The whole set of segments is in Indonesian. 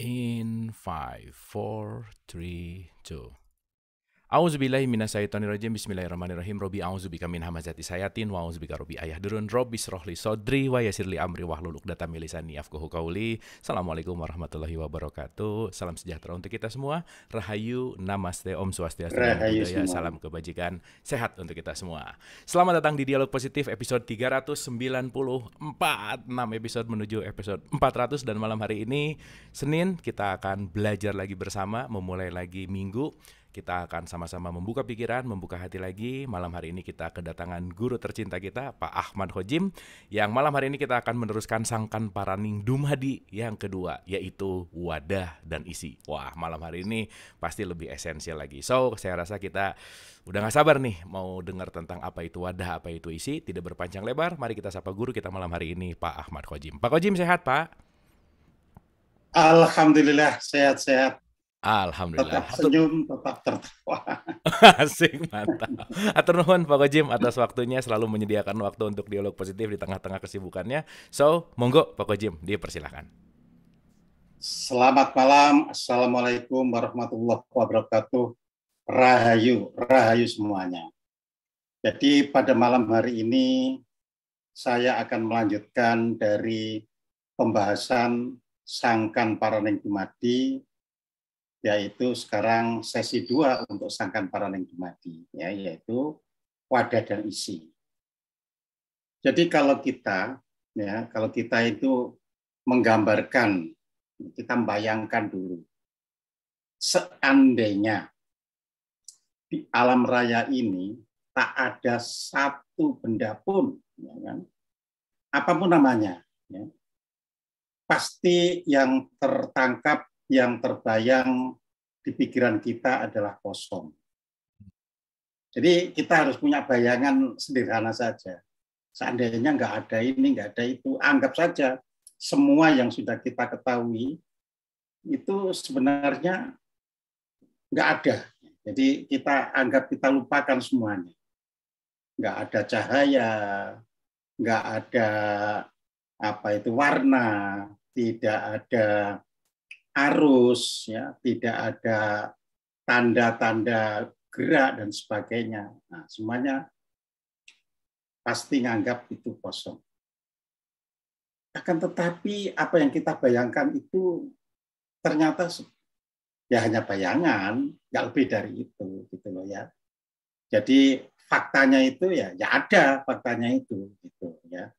in five, four, three, two. A'udzubillahi minasyaitonirrajim. Bismillahirrahmanirrahim. Robi a'udzubika min hamazati sayatin wa a'udzubika robi ayahdurun. Robi srohli sodri wa yasirli amri wahlul uqdatam min lisani yafqahu qauli. Assalamualaikum warahmatullahi wabarakatuh. Salam sejahtera untuk kita semua. Rahayu, namaste, om swastiastu, Rahayu semua. salam kebajikan, sehat untuk kita semua. Selamat datang di Dialog Positif episode 394, 6 episode menuju episode 400 dan malam hari ini Senin kita akan belajar lagi bersama memulai lagi minggu kita akan sama-sama membuka pikiran, membuka hati lagi. Malam hari ini kita kedatangan guru tercinta kita, Pak Ahmad Hojim, yang malam hari ini kita akan meneruskan sangkan paraning dumadi yang kedua, yaitu wadah dan isi. Wah, malam hari ini pasti lebih esensial lagi. So, saya rasa kita udah gak sabar nih mau dengar tentang apa itu wadah, apa itu isi. Tidak berpanjang lebar, mari kita sapa guru kita malam hari ini, Pak Ahmad Hojim. Pak Hojim sehat, Pak? Alhamdulillah sehat-sehat. Alhamdulillah. Tetap senyum, tetap tertawa. Asik, mantap. Atur nuhun Pak Kojim atas waktunya selalu menyediakan waktu untuk dialog positif di tengah-tengah kesibukannya. So, monggo Pak Kojim, dipersilahkan. Selamat malam. Assalamualaikum warahmatullahi wabarakatuh. Rahayu, rahayu semuanya. Jadi pada malam hari ini saya akan melanjutkan dari pembahasan Sangkan Paraneng Dumadi yaitu sekarang sesi dua untuk sangkan paralengdomati ya yaitu wadah dan isi. Jadi kalau kita ya kalau kita itu menggambarkan kita bayangkan dulu seandainya di alam raya ini tak ada satu benda pun ya kan apapun namanya ya, pasti yang tertangkap yang terbayang di pikiran kita adalah kosong. Jadi kita harus punya bayangan sederhana saja. Seandainya nggak ada ini, nggak ada itu, anggap saja semua yang sudah kita ketahui itu sebenarnya nggak ada. Jadi kita anggap kita lupakan semuanya. Nggak ada cahaya, nggak ada apa itu warna, tidak ada arus, ya, tidak ada tanda-tanda gerak dan sebagainya. Nah, semuanya pasti nganggap itu kosong. Akan tetapi apa yang kita bayangkan itu ternyata ya hanya bayangan, nggak lebih dari itu gitu loh ya. Jadi faktanya itu ya ya ada faktanya itu gitu ya.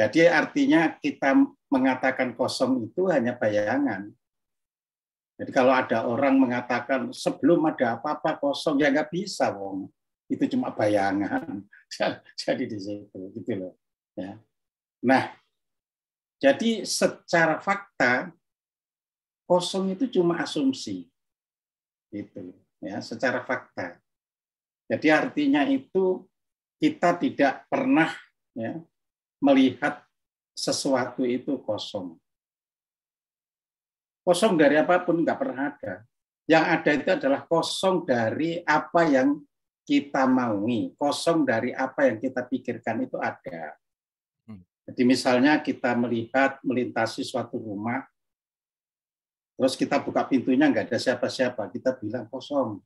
Jadi artinya kita mengatakan kosong itu hanya bayangan, jadi kalau ada orang mengatakan sebelum ada apa-apa kosong, ya nggak bisa, Wong. Itu cuma bayangan. Jadi di situ, gitu loh. Ya. Nah, jadi secara fakta kosong itu cuma asumsi, Itu, Ya, secara fakta. Jadi artinya itu kita tidak pernah ya, melihat sesuatu itu kosong kosong dari apapun nggak pernah ada. Yang ada itu adalah kosong dari apa yang kita maui, kosong dari apa yang kita pikirkan itu ada. Hmm. Jadi misalnya kita melihat melintasi suatu rumah, terus kita buka pintunya nggak ada siapa-siapa, kita bilang kosong.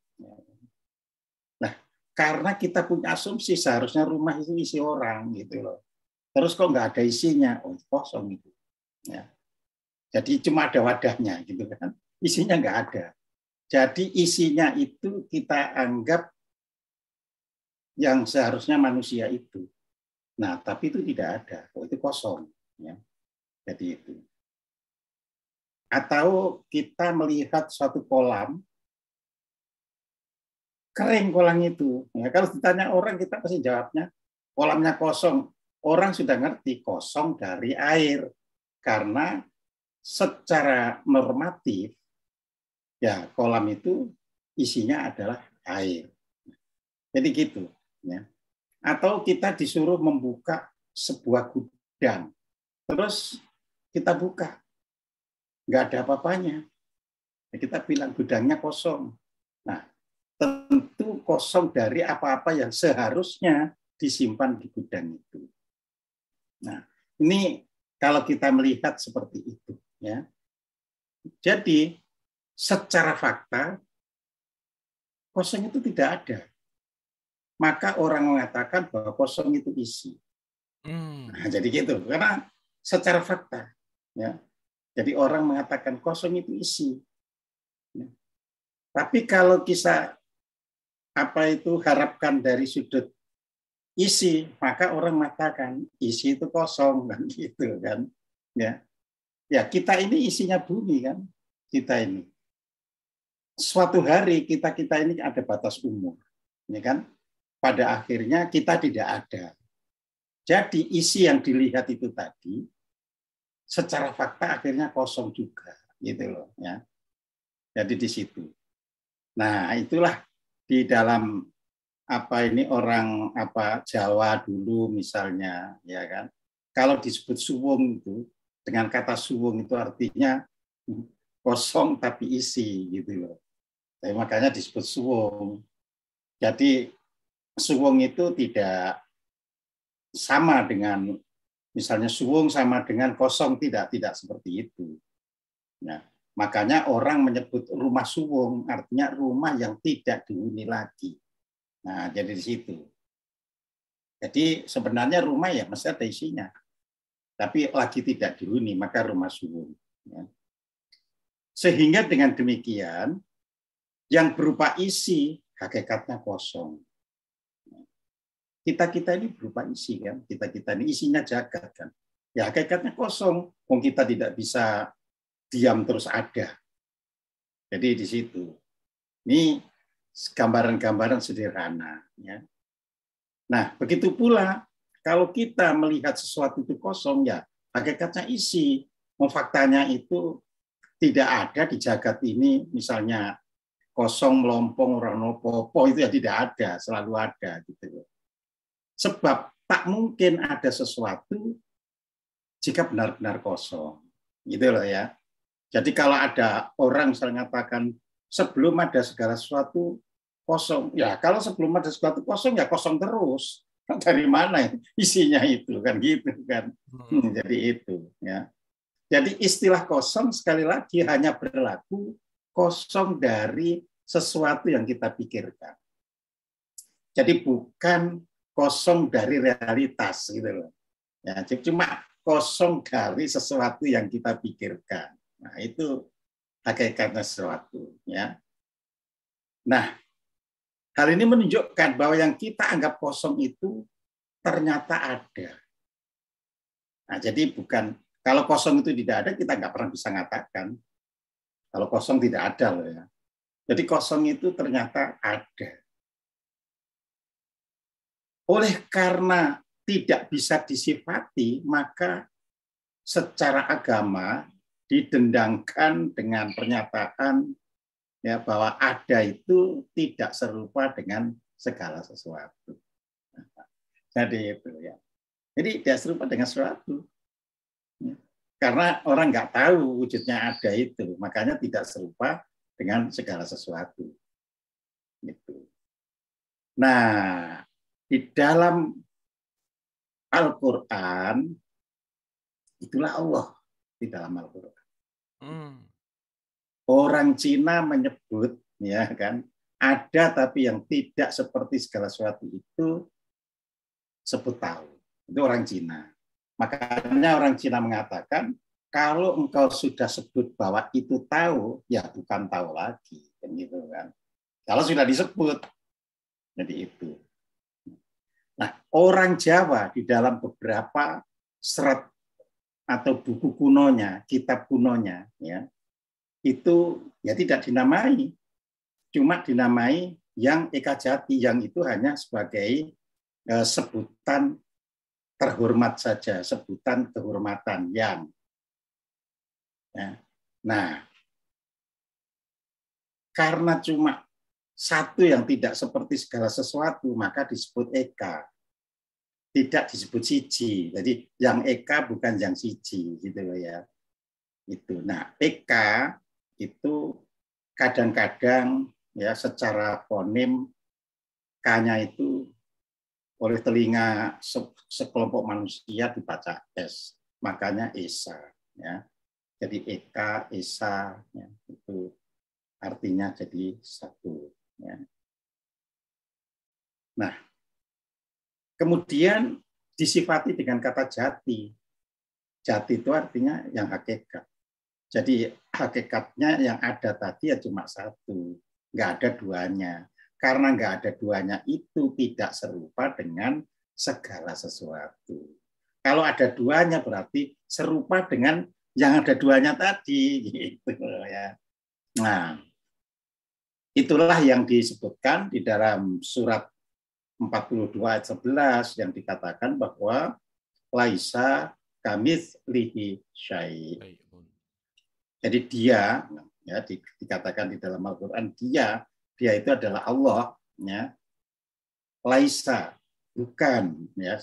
Nah, karena kita punya asumsi seharusnya rumah itu isi orang gitu loh. Terus kok nggak ada isinya, oh kosong itu. Ya. Jadi cuma ada wadahnya gitu kan. Isinya nggak ada. Jadi isinya itu kita anggap yang seharusnya manusia itu. Nah, tapi itu tidak ada. Oh, itu kosong. Ya. Jadi itu. Atau kita melihat suatu kolam, kering kolam itu. Ya, kalau ditanya orang, kita pasti jawabnya, kolamnya kosong. Orang sudah ngerti kosong dari air. Karena secara normatif ya kolam itu isinya adalah air. Jadi gitu ya. Atau kita disuruh membuka sebuah gudang. Terus kita buka. Nggak ada apa-apanya. Ya, kita bilang gudangnya kosong. Nah, tentu kosong dari apa-apa yang seharusnya disimpan di gudang itu. Nah, ini kalau kita melihat seperti itu. Ya. Jadi secara fakta kosong itu tidak ada. Maka orang mengatakan bahwa kosong itu isi. Hmm. Nah, jadi gitu karena secara fakta. Ya. Jadi orang mengatakan kosong itu isi. Ya. Tapi kalau kisah apa itu harapkan dari sudut isi, maka orang mengatakan isi itu kosong dan gitu kan. Ya. Ya, kita ini isinya bumi kan, kita ini. Suatu hari kita-kita ini ada batas umur, ya kan? Pada akhirnya kita tidak ada. Jadi isi yang dilihat itu tadi secara fakta akhirnya kosong juga, gitu loh, ya. Jadi di situ. Nah, itulah di dalam apa ini orang apa Jawa dulu misalnya ya kan kalau disebut suwung itu dengan kata suwung itu artinya kosong tapi isi gitu loh. Tapi makanya disebut suwung. Jadi suwung itu tidak sama dengan misalnya suwung sama dengan kosong tidak tidak seperti itu. Nah, makanya orang menyebut rumah suwung artinya rumah yang tidak dihuni lagi. Nah, jadi di situ. Jadi sebenarnya rumah ya mesti ada isinya. Tapi lagi tidak dihuni, maka rumah subur. Ya. Sehingga dengan demikian, yang berupa isi hakikatnya kosong. Kita-kita ini berupa isi kan, kita-kita ini isinya jaga, kan. Ya hakikatnya kosong, wong kita tidak bisa diam terus ada. Jadi di situ. Ini gambaran-gambaran sederhana ya. Nah, begitu pula kalau kita melihat sesuatu itu kosong, ya hakikatnya isi. mau oh, Faktanya itu tidak ada di jagat ini, misalnya kosong, melompong, orang nopo, itu ya tidak ada, selalu ada. gitu. Sebab tak mungkin ada sesuatu jika benar-benar kosong. Gitu loh ya. Jadi kalau ada orang misalnya mengatakan sebelum ada segala sesuatu kosong, ya kalau sebelum ada sesuatu kosong ya kosong terus. dari mana isinya itu kan gitu kan hmm. hmm, jadi itu ya jadi istilah kosong sekali lagi hanya berlaku kosong dari sesuatu yang kita pikirkan jadi bukan kosong dari realitas gitu loh ya cuma kosong dari sesuatu yang kita pikirkan nah itu hakikatnya sesuatu ya nah Hal ini menunjukkan bahwa yang kita anggap kosong itu ternyata ada. Nah, jadi bukan kalau kosong itu tidak ada kita nggak pernah bisa mengatakan kalau kosong tidak ada loh ya. Jadi kosong itu ternyata ada. Oleh karena tidak bisa disifati, maka secara agama didendangkan dengan pernyataan ya bahwa ada itu tidak serupa dengan segala sesuatu. Jadi itu ya. Jadi tidak serupa dengan sesuatu. Ya. Karena orang nggak tahu wujudnya ada itu, makanya tidak serupa dengan segala sesuatu. Gitu. Nah, di dalam Al-Quran, itulah Allah di dalam Al-Quran. Hmm. Orang Cina menyebut ya kan ada tapi yang tidak seperti segala sesuatu itu sebut tahu. Itu orang Cina. Makanya orang Cina mengatakan kalau engkau sudah sebut bahwa itu tahu, ya bukan tahu lagi, kan gitu kan. Kalau sudah disebut, jadi itu. Nah, orang Jawa di dalam beberapa serat atau buku kunonya, kitab kunonya, ya, itu ya tidak dinamai, cuma dinamai yang Eka Jati, yang itu hanya sebagai e, sebutan terhormat saja, sebutan kehormatan yang. Ya. Nah, karena cuma satu yang tidak seperti segala sesuatu, maka disebut Eka. Tidak disebut siji. Jadi yang Eka bukan yang siji gitu ya. Itu. Nah, Eka itu kadang-kadang ya secara fonim K-nya itu oleh telinga se sekelompok manusia dibaca S. Makanya Esa. Ya. Jadi Eka, Esa, ya, itu artinya jadi satu. Ya. Nah, kemudian disifati dengan kata jati. Jati itu artinya yang hakikat. Jadi hakikatnya yang ada tadi ya cuma satu, nggak ada duanya. Karena nggak ada duanya itu tidak serupa dengan segala sesuatu. Kalau ada duanya berarti serupa dengan yang ada duanya tadi gitu ya. Nah, itulah yang disebutkan di dalam surat 42 ayat 11 yang dikatakan bahwa laisa kamis lihi syai. Jadi dia ya dikatakan di dalam Al-Qur'an dia dia itu adalah Allah ya. Laisa bukan ya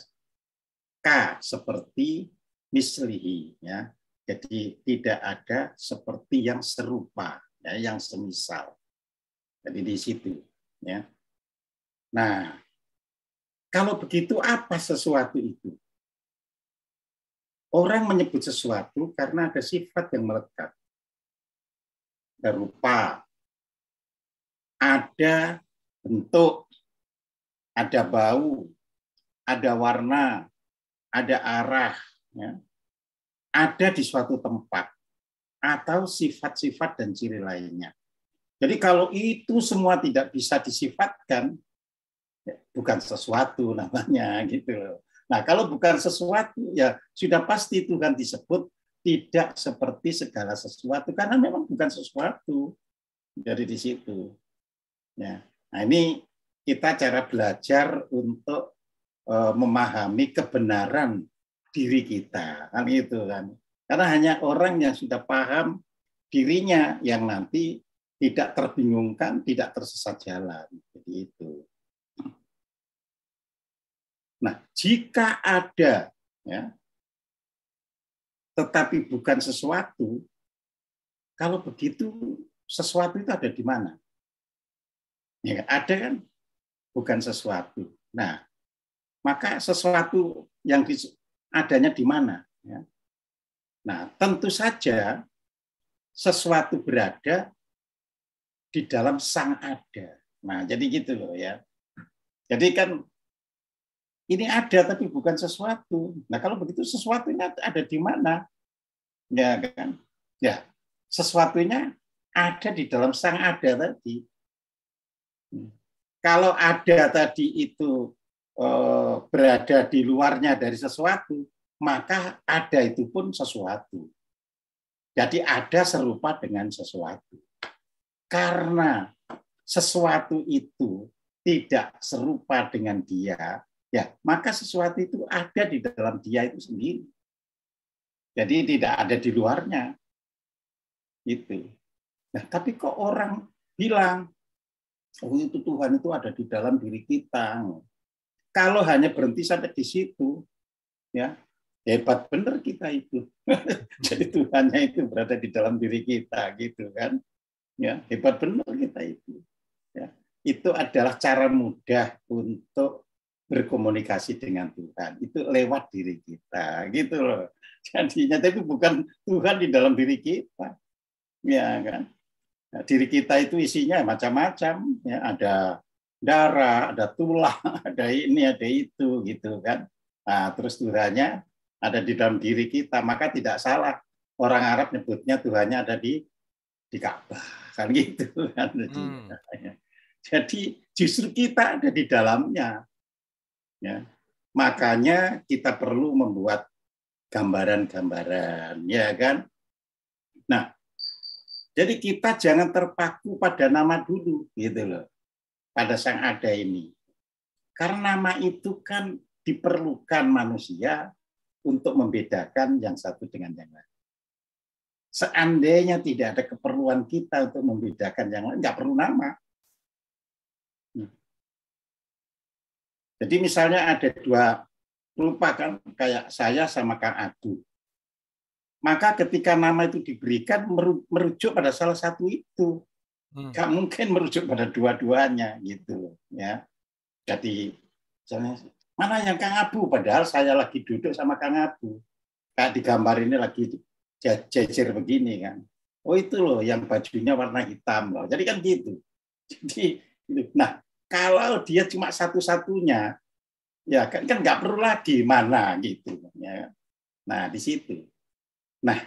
ka seperti mislihi ya. Jadi tidak ada seperti yang serupa ya yang semisal. Jadi di situ ya. Nah, kalau begitu apa sesuatu itu? Orang menyebut sesuatu karena ada sifat yang melekat berupa ada bentuk, ada bau, ada warna, ada arah, ya. ada di suatu tempat, atau sifat-sifat dan ciri lainnya. Jadi kalau itu semua tidak bisa disifatkan, ya bukan sesuatu namanya gitu Nah kalau bukan sesuatu ya sudah pasti itu Tuhan disebut tidak seperti segala sesuatu karena memang bukan sesuatu dari di situ. Ya. Nah ini kita cara belajar untuk e, memahami kebenaran diri kita kan itu kan. Karena hanya orang yang sudah paham dirinya yang nanti tidak terbingungkan, tidak tersesat jalan. Jadi itu. Nah, jika ada ya, tetapi bukan sesuatu, kalau begitu sesuatu itu ada di mana? Ya, kan? ada kan? Bukan sesuatu. Nah, maka sesuatu yang adanya di mana? Ya. Nah, tentu saja sesuatu berada di dalam sang ada. Nah, jadi gitu loh ya. Jadi kan ini ada tapi bukan sesuatu. Nah kalau begitu sesuatunya ada di mana? Ya kan? Ya sesuatunya ada di dalam sang ada tadi. Hmm. Kalau ada tadi itu eh, berada di luarnya dari sesuatu, maka ada itu pun sesuatu. Jadi ada serupa dengan sesuatu. Karena sesuatu itu tidak serupa dengan dia, ya maka sesuatu itu ada di dalam dia itu sendiri. Jadi tidak ada di luarnya. Itu. Nah, tapi kok orang bilang, oh itu Tuhan itu ada di dalam diri kita. Kalau hanya berhenti sampai di situ, ya hebat benar kita itu. Jadi Tuhannya itu berada di dalam diri kita gitu kan. Ya, hebat benar kita itu. Ya, itu adalah cara mudah untuk berkomunikasi dengan Tuhan itu lewat diri kita gitu loh jadinya tapi bukan Tuhan di dalam diri kita ya kan nah, diri kita itu isinya macam-macam ya ada darah ada tulang ada ini ada itu gitu kan nah, terus Tuhannya ada di dalam diri kita maka tidak salah orang Arab nyebutnya Tuhannya ada di di Ka'bah kan gitu kan hmm. jadi justru kita ada di dalamnya Ya. Makanya kita perlu membuat gambaran-gambaran, ya kan? Nah, jadi kita jangan terpaku pada nama dulu, gitu loh. Pada sang ada ini. Karena nama itu kan diperlukan manusia untuk membedakan yang satu dengan yang lain. Seandainya tidak ada keperluan kita untuk membedakan yang lain, nggak perlu nama. Jadi misalnya ada dua lupa kan kayak saya sama Kang Agung. Maka ketika nama itu diberikan merujuk pada salah satu itu. Hmm. mungkin merujuk pada dua-duanya gitu ya. Jadi misalnya mana yang Kang Abu padahal saya lagi duduk sama Kang Abu. Kayak gambar ini lagi jejer begini kan. Oh itu loh yang bajunya warna hitam loh. Jadi kan gitu. Jadi nah kalau dia cuma satu-satunya, ya kan kan nggak perlu lagi mana gitu. Ya. Nah di situ. Nah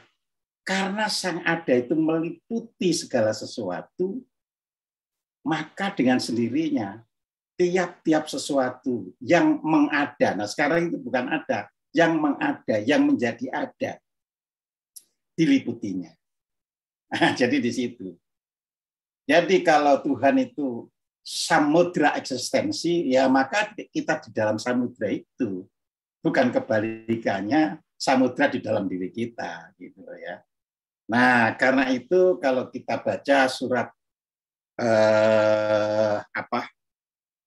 karena sang ada itu meliputi segala sesuatu, maka dengan sendirinya tiap-tiap sesuatu yang mengada. Nah sekarang itu bukan ada, yang mengada, yang menjadi ada diliputinya. jadi di situ. Jadi kalau Tuhan itu samudra eksistensi, ya maka kita di dalam samudra itu bukan kebalikannya samudra di dalam diri kita gitu ya. Nah, karena itu kalau kita baca surat eh, apa?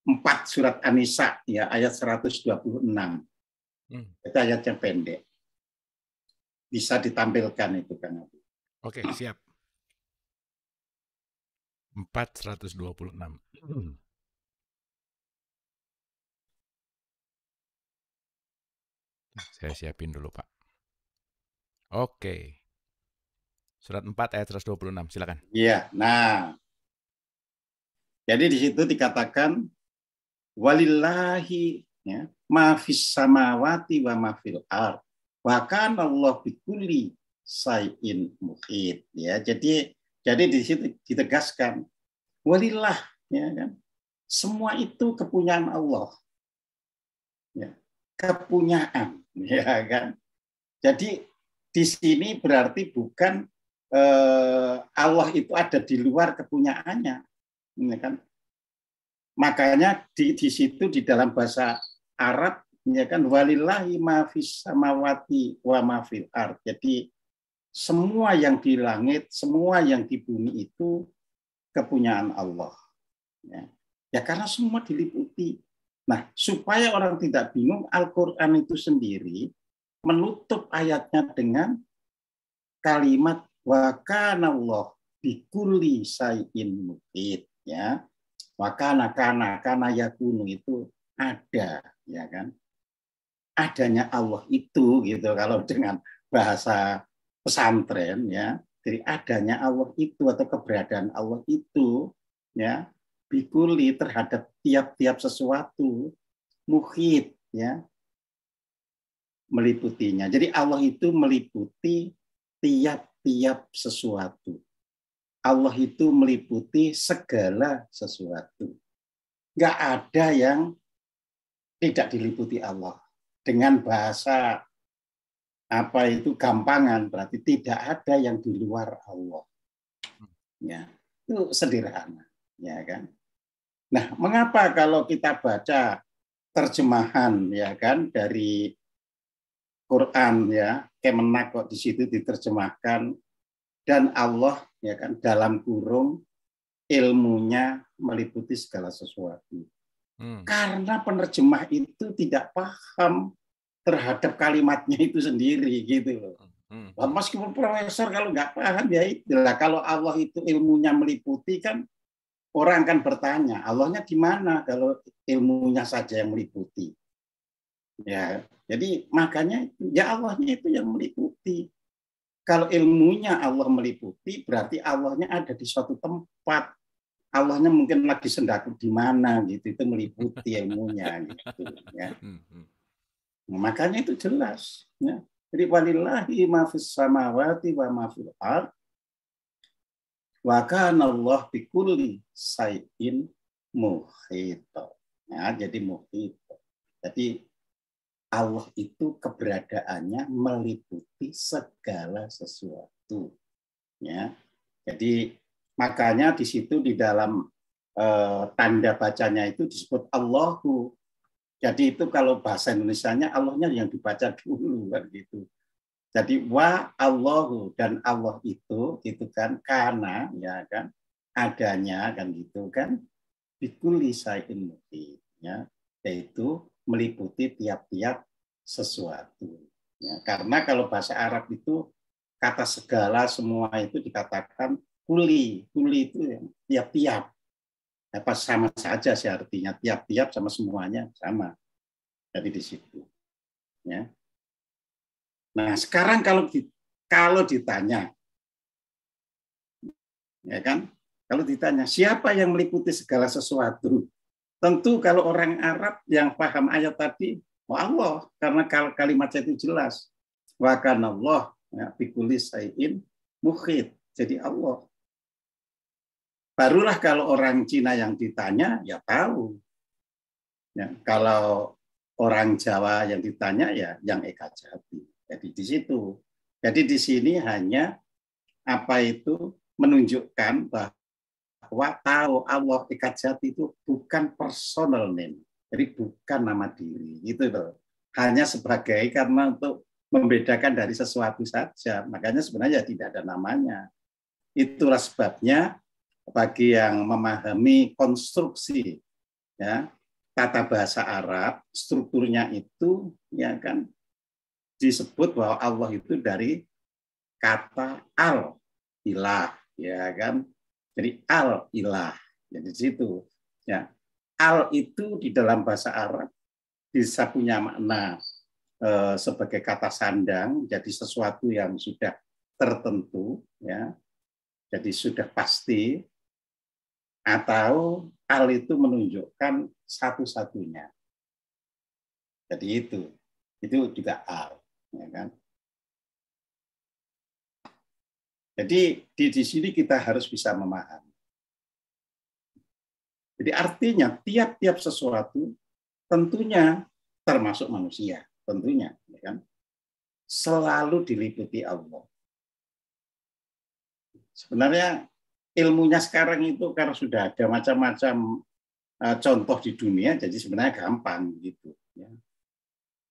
empat surat anisa ya ayat 126. Hmm. Itu ayat yang pendek. Bisa ditampilkan itu kan? oke Oke, siap. 426. Hmm. Saya siapin dulu, Pak. Oke. Surat 4 ayat 126, silakan. Iya. Nah, jadi di situ dikatakan walillahi ya, mafis samawati wa mafil ar. Bahkan Allah bikulli sayin muhit ya. Jadi jadi di situ ditegaskan walilah ya kan. Semua itu kepunyaan Allah. Ya, kepunyaan ya kan. Jadi di sini berarti bukan eh, Allah itu ada di luar kepunyaannya, ya kan? Makanya di, di situ di dalam bahasa Arab ya kan walillahi ma fis samawati wa ma fil Jadi semua yang di langit, semua yang di bumi itu kepunyaan Allah. Ya. ya, karena semua diliputi. Nah, supaya orang tidak bingung, Al-Quran itu sendiri menutup ayatnya dengan kalimat wa kana Allah bikuli sayin mukit ya wakana kana kana kunu itu ada ya kan adanya Allah itu gitu kalau dengan bahasa pesantren ya dari adanya Allah itu atau keberadaan Allah itu ya bikuli terhadap tiap-tiap sesuatu muhit ya meliputinya. Jadi Allah itu meliputi tiap-tiap sesuatu. Allah itu meliputi segala sesuatu. Enggak ada yang tidak diliputi Allah. Dengan bahasa apa itu gampangan berarti tidak ada yang di luar Allah. Ya, itu sederhana, ya kan? Nah, mengapa kalau kita baca terjemahan ya kan dari Quran ya, Kemenak kok di situ diterjemahkan dan Allah ya kan dalam kurung ilmunya meliputi segala sesuatu. Hmm. Karena penerjemah itu tidak paham terhadap kalimatnya itu sendiri gitu loh. Hmm. Meskipun profesor kalau nggak paham ya itulah kalau Allah itu ilmunya meliputi kan orang kan bertanya Allahnya di mana kalau ilmunya saja yang meliputi. Ya, jadi makanya ya Allahnya itu yang meliputi. Kalau ilmunya Allah meliputi berarti Allahnya ada di suatu tempat. Allahnya mungkin lagi sendaku di mana gitu itu meliputi ilmunya gitu ya. Hmm, hmm makanya itu jelas. Ya. Jadi walillahi ma fis samawati wa ma fil ard wa kana Allah sayin muhito. ya. jadi muhito. Jadi Allah itu keberadaannya meliputi segala sesuatu. Ya. Jadi makanya di situ di dalam eh, tanda bacanya itu disebut Allahu jadi itu kalau bahasa Indonesia-nya Allahnya yang dibaca dulu kan gitu. Jadi wa Allahu dan Allah itu gitu kan karena ya kan adanya kan gitu kan bikuli ya yaitu meliputi tiap-tiap sesuatu. Ya, karena kalau bahasa Arab itu kata segala semua itu dikatakan kuli, kuli itu tiap-tiap apa sama saja sih artinya tiap-tiap sama semuanya sama jadi di situ ya nah sekarang kalau di, kalau ditanya ya kan kalau ditanya siapa yang meliputi segala sesuatu tentu kalau orang Arab yang paham ayat tadi oh Allah karena kalimatnya itu jelas wa Allah ya, bikulis mukhid jadi Allah Barulah kalau orang Cina yang ditanya, ya tahu. Ya, kalau orang Jawa yang ditanya, ya yang Eka Jati. Jadi di situ. Jadi di sini hanya apa itu menunjukkan bahwa tahu Allah Eka Jati itu bukan personal name. Jadi bukan nama diri. gitu loh. Hanya sebagai karena untuk membedakan dari sesuatu saja. Makanya sebenarnya tidak ada namanya. Itulah sebabnya bagi yang memahami konstruksi ya tata bahasa Arab strukturnya itu ya kan disebut bahwa Allah itu dari kata al ilah ya kan jadi al ilah jadi ya, situ ya al itu di dalam bahasa Arab bisa punya makna eh, sebagai kata sandang jadi sesuatu yang sudah tertentu ya jadi sudah pasti atau al itu menunjukkan satu-satunya. Jadi itu, itu juga al, ya kan? Jadi di, di sini kita harus bisa memahami. Jadi artinya tiap-tiap sesuatu tentunya termasuk manusia, tentunya, ya kan? Selalu diliputi Allah. Sebenarnya ilmunya sekarang itu karena sudah ada macam-macam eh, contoh di dunia, jadi sebenarnya gampang gitu. Ya.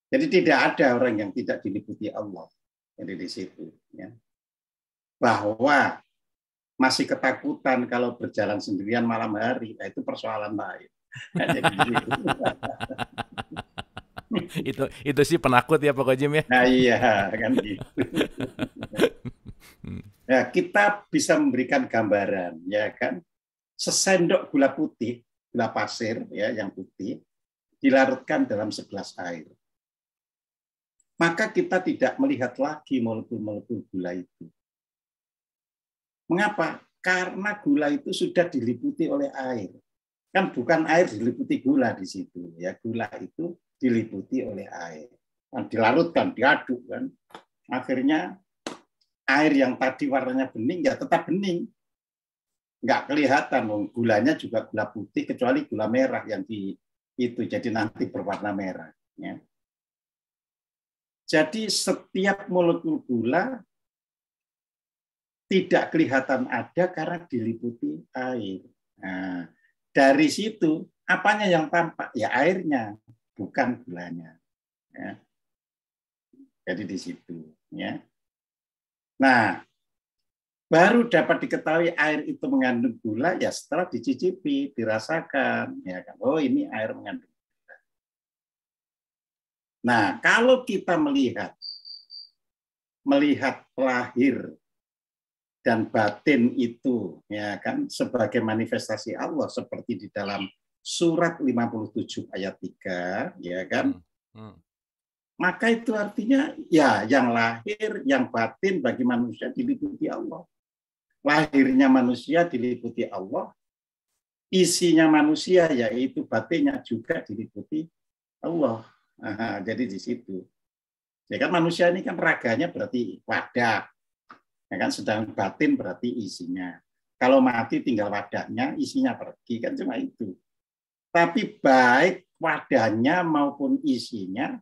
Jadi tidak ada orang yang tidak diliputi Allah. Jadi di situ. Ya. Bahwa masih ketakutan kalau berjalan sendirian malam hari, nah, itu persoalan lain. Nah, gitu. itu itu sih penakut ya Pak Kojim ya. Nah iya kan gitu. Ya, kita bisa memberikan gambaran, ya kan? Sesendok gula putih, gula pasir ya yang putih dilarutkan dalam segelas air. Maka kita tidak melihat lagi molekul-molekul gula itu. Mengapa? Karena gula itu sudah diliputi oleh air. Kan bukan air diliputi gula di situ, ya. Gula itu diliputi oleh air. dan dilarutkan, diaduk kan. Akhirnya air yang tadi warnanya bening ya tetap bening. Nggak kelihatan, gulanya juga gula putih kecuali gula merah yang di itu jadi nanti berwarna merah. Ya. Jadi setiap molekul gula tidak kelihatan ada karena diliputi air. Nah, dari situ apanya yang tampak ya airnya bukan gulanya. Ya. Jadi di situ. Ya. Nah, baru dapat diketahui air itu mengandung gula ya setelah dicicipi, dirasakan, ya kan. Oh, ini air mengandung gula. Nah, kalau kita melihat melihat lahir dan batin itu ya kan sebagai manifestasi Allah seperti di dalam surat 57 ayat 3 ya kan. Hmm. Hmm maka itu artinya ya yang lahir, yang batin bagi manusia diliputi Allah. Lahirnya manusia diliputi Allah, isinya manusia yaitu batinnya juga diliputi Allah. Aha, jadi di situ. Ya kan manusia ini kan raganya berarti wadah. Ya kan sedang batin berarti isinya. Kalau mati tinggal wadahnya, isinya pergi kan cuma itu. Tapi baik wadahnya maupun isinya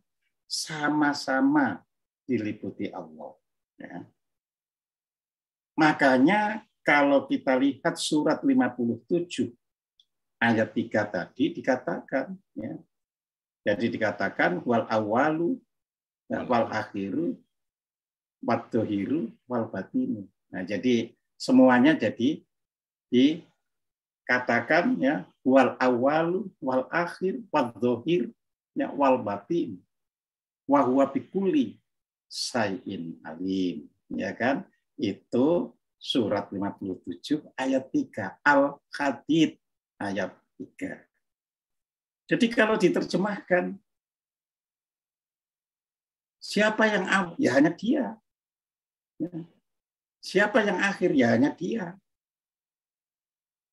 sama-sama diliputi Allah. Ya. Makanya kalau kita lihat surat 57 ayat 3 tadi dikatakan ya. Jadi dikatakan wal awalu eh, wal akhiru wadhiru wal batinu. Nah, jadi semuanya jadi dikatakan ya wal awalu wal akhir wal dohir, ya, wal batin wahwa bikuli sayin alim. Ya kan? Itu surat 57 ayat 3 Al-Hadid ayat 3. Jadi kalau diterjemahkan siapa yang awal ya hanya dia. Ya. Siapa yang akhir ya hanya dia.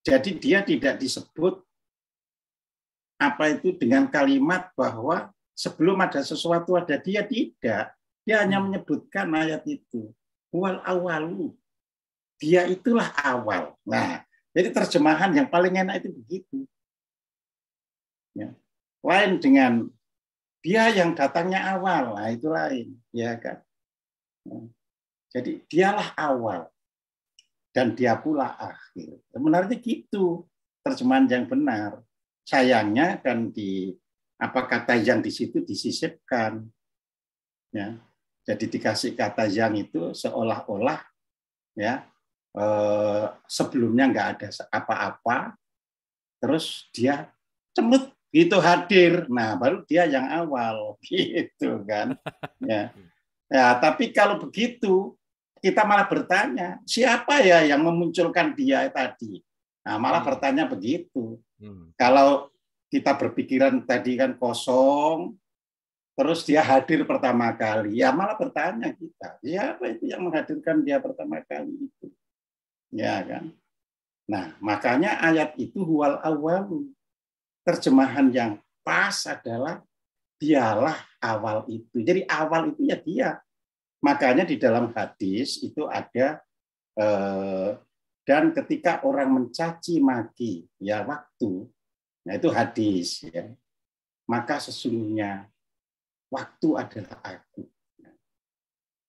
Jadi dia tidak disebut apa itu dengan kalimat bahwa sebelum ada sesuatu ada dia tidak. Dia hanya hmm. menyebutkan ayat itu. Wal awalu. Dia itulah awal. Nah, jadi terjemahan yang paling enak itu begitu. Ya. Lain dengan dia yang datangnya awal, nah itu lain, ya kan? Ya. jadi dialah awal dan dia pula akhir. Sebenarnya gitu terjemahan yang benar. Sayangnya dan di apa kata yang di situ disisipkan. Ya. Jadi dikasih kata yang itu seolah-olah ya eh, sebelumnya nggak ada apa-apa, terus dia cemut gitu hadir. Nah baru dia yang awal gitu kan. Ya. Ya, tapi kalau begitu kita malah bertanya siapa ya yang memunculkan dia tadi. Nah malah hmm. bertanya begitu. Hmm. Kalau kita berpikiran tadi kan kosong, terus dia hadir pertama kali, ya malah bertanya kita, siapa ya, apa itu yang menghadirkan dia pertama kali itu? Ya kan? Nah, makanya ayat itu huwal awal. Terjemahan yang pas adalah dialah awal itu. Jadi awal itu ya dia. Makanya di dalam hadis itu ada eh, dan ketika orang mencaci maki ya waktu Nah itu hadis ya. Maka sesungguhnya waktu adalah aku.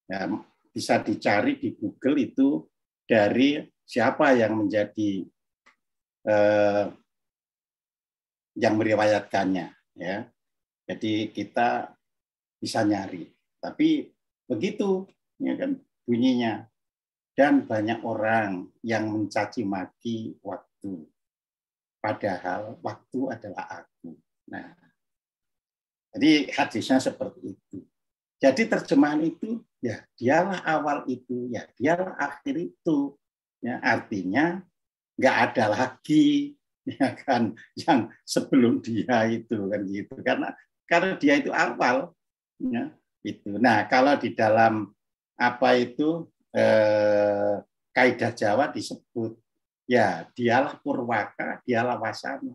Ya, bisa dicari di Google itu dari siapa yang menjadi eh, yang meriwayatkannya ya. Jadi kita bisa nyari. Tapi begitu ya kan bunyinya dan banyak orang yang mencaci maki waktu Padahal waktu adalah aku. Nah, jadi hadisnya seperti itu. Jadi terjemahan itu ya dialah awal itu, ya dialah akhir itu. Ya, artinya nggak ada lagi ya kan yang sebelum dia itu kan gitu karena karena dia itu awal ya itu nah kalau di dalam apa itu eh, kaidah Jawa disebut ya dialah purwaka, dialah wasana.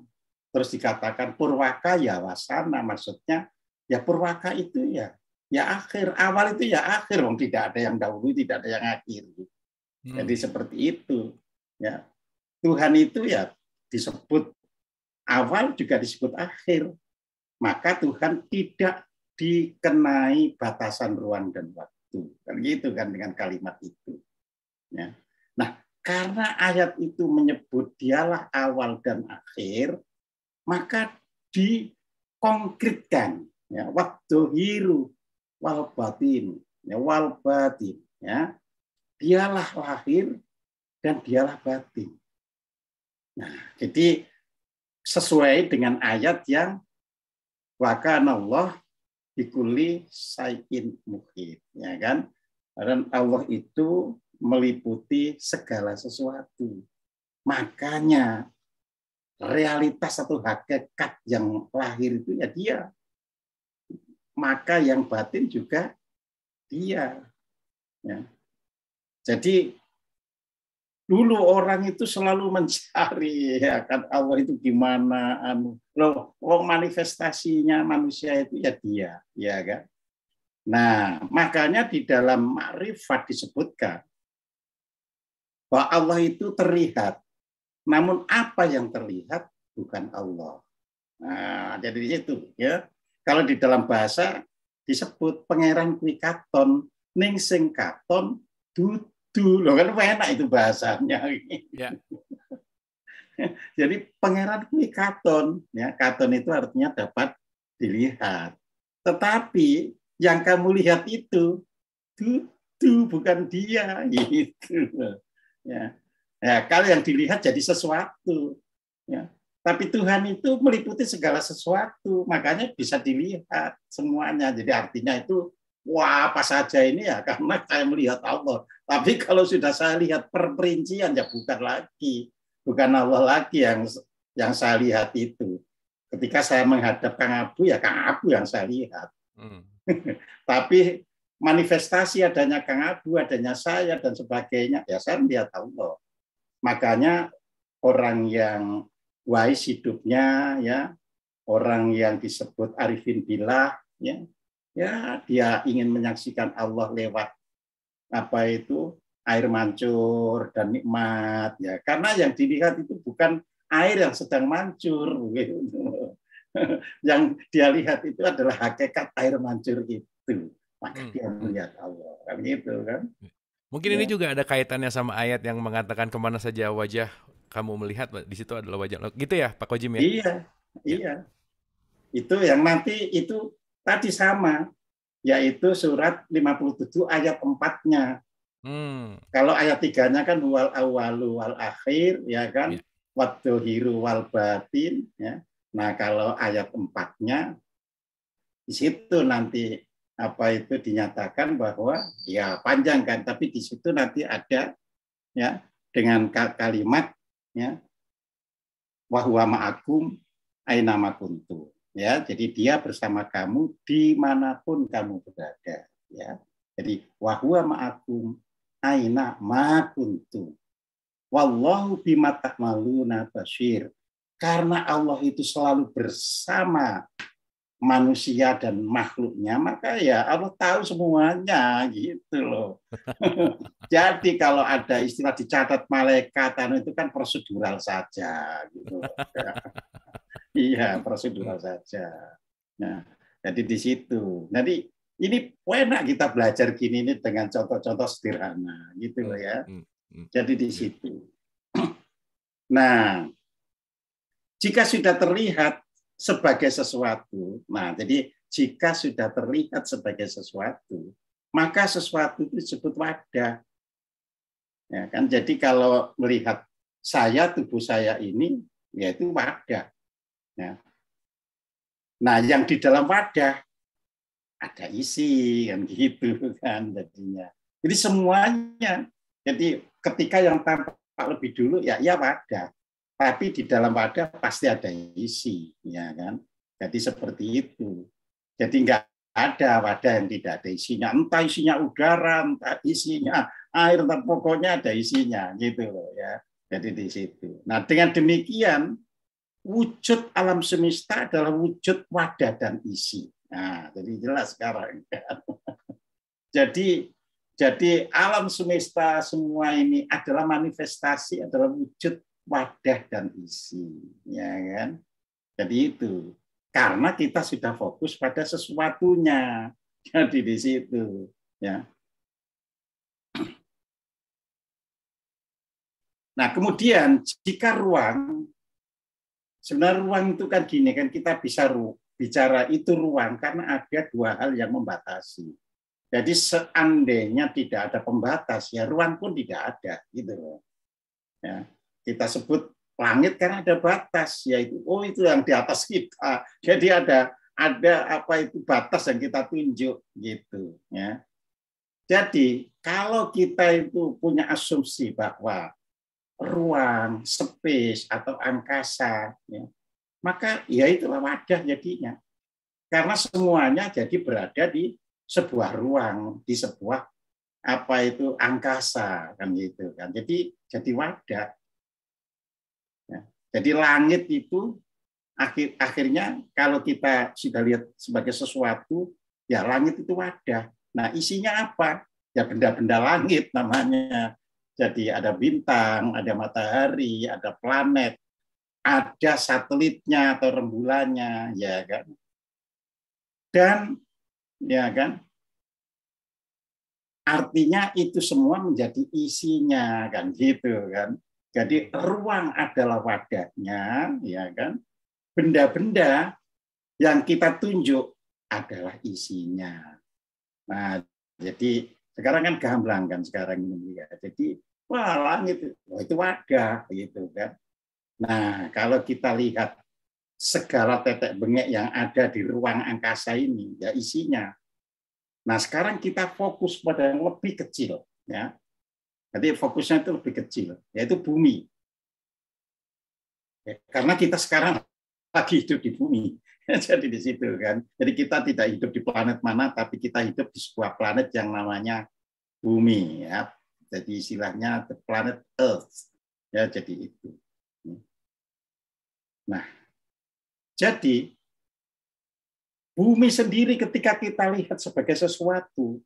Terus dikatakan purwaka ya wasana, maksudnya ya purwaka itu ya ya akhir, awal itu ya akhir, wong tidak ada yang dahulu, tidak ada yang akhir. Hmm. Jadi seperti itu. Ya. Tuhan itu ya disebut awal juga disebut akhir. Maka Tuhan tidak dikenai batasan ruang dan waktu. Kan gitu kan dengan kalimat itu. Ya karena ayat itu menyebut dialah awal dan akhir, maka dikonkretkan ya waktu hiru wal batin ya wal batin ya dialah lahir dan dialah batin. Nah, jadi sesuai dengan ayat yang waka Allah dikuli sayin muhit ya kan dan Allah itu meliputi segala sesuatu. Makanya realitas atau hakikat yang lahir itu ya dia. Maka yang batin juga dia. Ya. Jadi dulu orang itu selalu mencari ya kan Allah itu gimana anu loh, loh manifestasinya manusia itu ya dia ya kan nah makanya di dalam makrifat disebutkan bahwa Allah itu terlihat. Namun apa yang terlihat bukan Allah. Nah, jadi itu ya. Kalau di dalam bahasa disebut pangeran kuwi katon ning sing katon dudu. Loh kan enak itu bahasanya. Ya. jadi pangeran kuwi katon ya. Katon itu artinya dapat dilihat. Tetapi yang kamu lihat itu dudu bukan dia gitu. Ya. ya kalau yang dilihat jadi sesuatu. Ya. Tapi Tuhan itu meliputi segala sesuatu, makanya bisa dilihat semuanya. Jadi artinya itu wah apa saja ini ya karena saya melihat Allah. Tapi kalau sudah saya lihat perperincian ya bukan lagi, bukan Allah lagi yang yang saya lihat itu. Ketika saya menghadap Kang Abu ya Kang Abu yang saya lihat. Hmm. Tapi manifestasi adanya Kang Abu, adanya saya dan sebagainya. Ya saya melihat Allah. Makanya orang yang wise hidupnya ya, orang yang disebut arifin bila ya, ya dia ingin menyaksikan Allah lewat apa itu air mancur dan nikmat ya karena yang dilihat itu bukan air yang sedang mancur gitu. yang dia lihat itu adalah hakikat air mancur itu maka dia melihat Allah kan gitu kan ya. mungkin ya. ini juga ada kaitannya sama ayat yang mengatakan kemana saja wajah kamu melihat di situ adalah wajah Allah gitu ya Pak Kojim ya iya ya. iya itu yang nanti itu tadi sama yaitu surat 57 ayat 4-nya. Hmm. Kalau ayat tiganya kan wal awalu wal akhir ya kan yeah. hiru wal batin ya. Nah, kalau ayat empatnya di situ nanti apa itu dinyatakan bahwa ya panjang kan tapi di situ nanti ada ya dengan kalimat ya wahwa ma'akum aina kuntu ya jadi dia bersama kamu dimanapun kamu berada ya jadi wahwa ma'akum aina makuntu wallahu bima ta'maluna basir karena Allah itu selalu bersama manusia dan makhluknya, maka ya Allah tahu semuanya gitu loh. Jadi kalau ada istilah dicatat malaikat anu itu kan prosedural saja gitu. Ya. iya, prosedural saja. Nah, jadi di situ. Jadi ini enak kita belajar gini ini dengan contoh-contoh sederhana gitu loh ya. Hmm, hmm, hmm. Jadi di iya. situ. Nah, jika sudah terlihat sebagai sesuatu. Nah, jadi jika sudah terlihat sebagai sesuatu, maka sesuatu itu disebut wadah. Ya kan? Jadi kalau melihat saya tubuh saya ini yaitu wadah. Ya. Nah, yang di dalam wadah ada isi kan gitu kan jadinya. Jadi semuanya. Jadi ketika yang tampak lebih dulu ya ya wadah tapi di dalam wadah pasti ada isi, ya kan? Jadi seperti itu. Jadi enggak ada wadah yang tidak ada isinya. Entah isinya udara, entah isinya air, entah pokoknya ada isinya, gitu loh ya. Jadi di situ. Nah dengan demikian wujud alam semesta adalah wujud wadah dan isi. Nah, jadi jelas sekarang. jadi jadi alam semesta semua ini adalah manifestasi, adalah wujud wadah dan isinya kan? Jadi itu karena kita sudah fokus pada sesuatunya. Jadi di situ, ya. Nah, kemudian jika ruang sebenarnya ruang itu kan gini kan kita bisa bicara itu ruang karena ada dua hal yang membatasi. Jadi seandainya tidak ada pembatas ya ruang pun tidak ada gitu loh. Ya kita sebut langit karena ada batas yaitu oh itu yang di atas kita jadi ada ada apa itu batas yang kita tunjuk gitu ya jadi kalau kita itu punya asumsi bahwa ruang space atau angkasa ya, maka ya itulah wadah jadinya karena semuanya jadi berada di sebuah ruang di sebuah apa itu angkasa kan gitu kan jadi jadi wadah jadi langit itu akhir akhirnya kalau kita sudah lihat sebagai sesuatu, ya langit itu wadah. Nah isinya apa? Ya benda-benda langit namanya. Jadi ada bintang, ada matahari, ada planet, ada satelitnya atau rembulannya, ya kan? Dan ya kan? Artinya itu semua menjadi isinya kan gitu kan. Jadi ruang adalah wadahnya, ya kan? Benda-benda yang kita tunjuk adalah isinya. Nah, jadi sekarang kan gamblang kan sekarang ini ya. Jadi wah langit wah, itu wadah gitu kan. Nah, kalau kita lihat segala tetek bengek yang ada di ruang angkasa ini ya isinya. Nah, sekarang kita fokus pada yang lebih kecil ya. Jadi fokusnya itu lebih kecil, yaitu bumi. Ya, karena kita sekarang lagi hidup di bumi, jadi di situ kan. Jadi kita tidak hidup di planet mana, tapi kita hidup di sebuah planet yang namanya bumi ya. Jadi istilahnya the planet Earth ya. Jadi itu. Nah, jadi bumi sendiri ketika kita lihat sebagai sesuatu,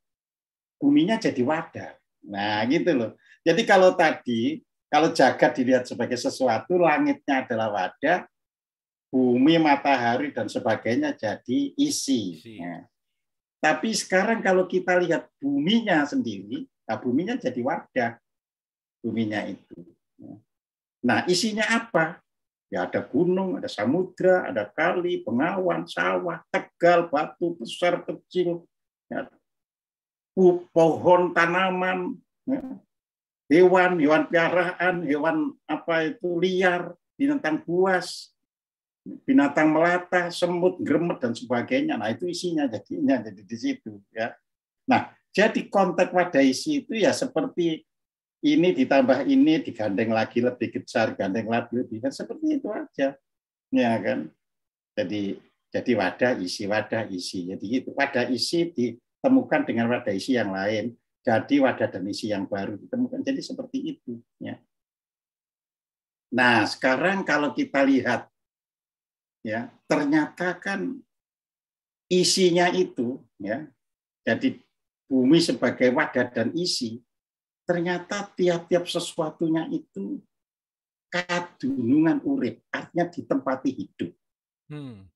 buminya jadi wadah. Nah, gitu loh. Jadi kalau tadi, kalau jagat dilihat sebagai sesuatu, langitnya adalah wadah, bumi, matahari, dan sebagainya jadi isi. isi. Nah, tapi sekarang kalau kita lihat buminya sendiri, nah buminya jadi wadah. Buminya itu. Nah, isinya apa? Ya ada gunung, ada samudra, ada kali, pengawan sawah, tegal, batu, besar, kecil, ya, pohon tanaman, ya. hewan, hewan piaraan, hewan apa itu liar, binatang buas, binatang melata, semut, gremet dan sebagainya. Nah itu isinya jadinya jadi di situ ya. Nah jadi kontak pada isi itu ya seperti ini ditambah ini digandeng lagi lebih besar, gandeng lagi lebih besar seperti itu aja, ya kan. Jadi jadi wadah isi wadah isi jadi itu wadah isi di temukan dengan wadah isi yang lain, jadi wadah dan isi yang baru ditemukan. Jadi seperti itu. Ya. Nah sekarang kalau kita lihat, ya ternyata kan isinya itu, ya jadi bumi sebagai wadah dan isi, ternyata tiap-tiap sesuatunya itu kadunungan urip, artinya ditempati hidup. Hmm.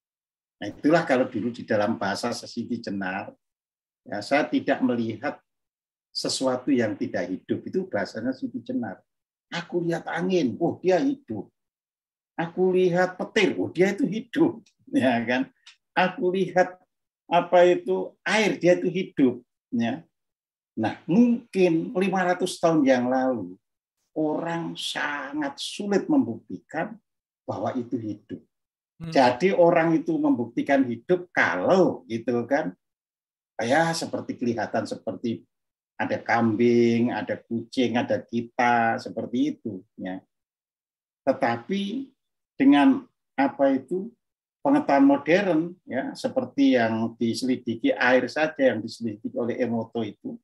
Nah itulah kalau dulu di dalam bahasa sesiti jenar, Ya, saya tidak melihat sesuatu yang tidak hidup. Itu bahasanya Siti jenar Aku lihat angin, oh dia hidup. Aku lihat petir, oh dia itu hidup. Ya kan? Aku lihat apa itu air, dia itu hidup. Ya. Nah, mungkin 500 tahun yang lalu orang sangat sulit membuktikan bahwa itu hidup. Hmm. Jadi orang itu membuktikan hidup kalau gitu kan ya seperti kelihatan seperti ada kambing, ada kucing, ada kita seperti itu ya. Tetapi dengan apa itu pengetahuan modern ya seperti yang diselidiki air saja yang diselidiki oleh Emoto itu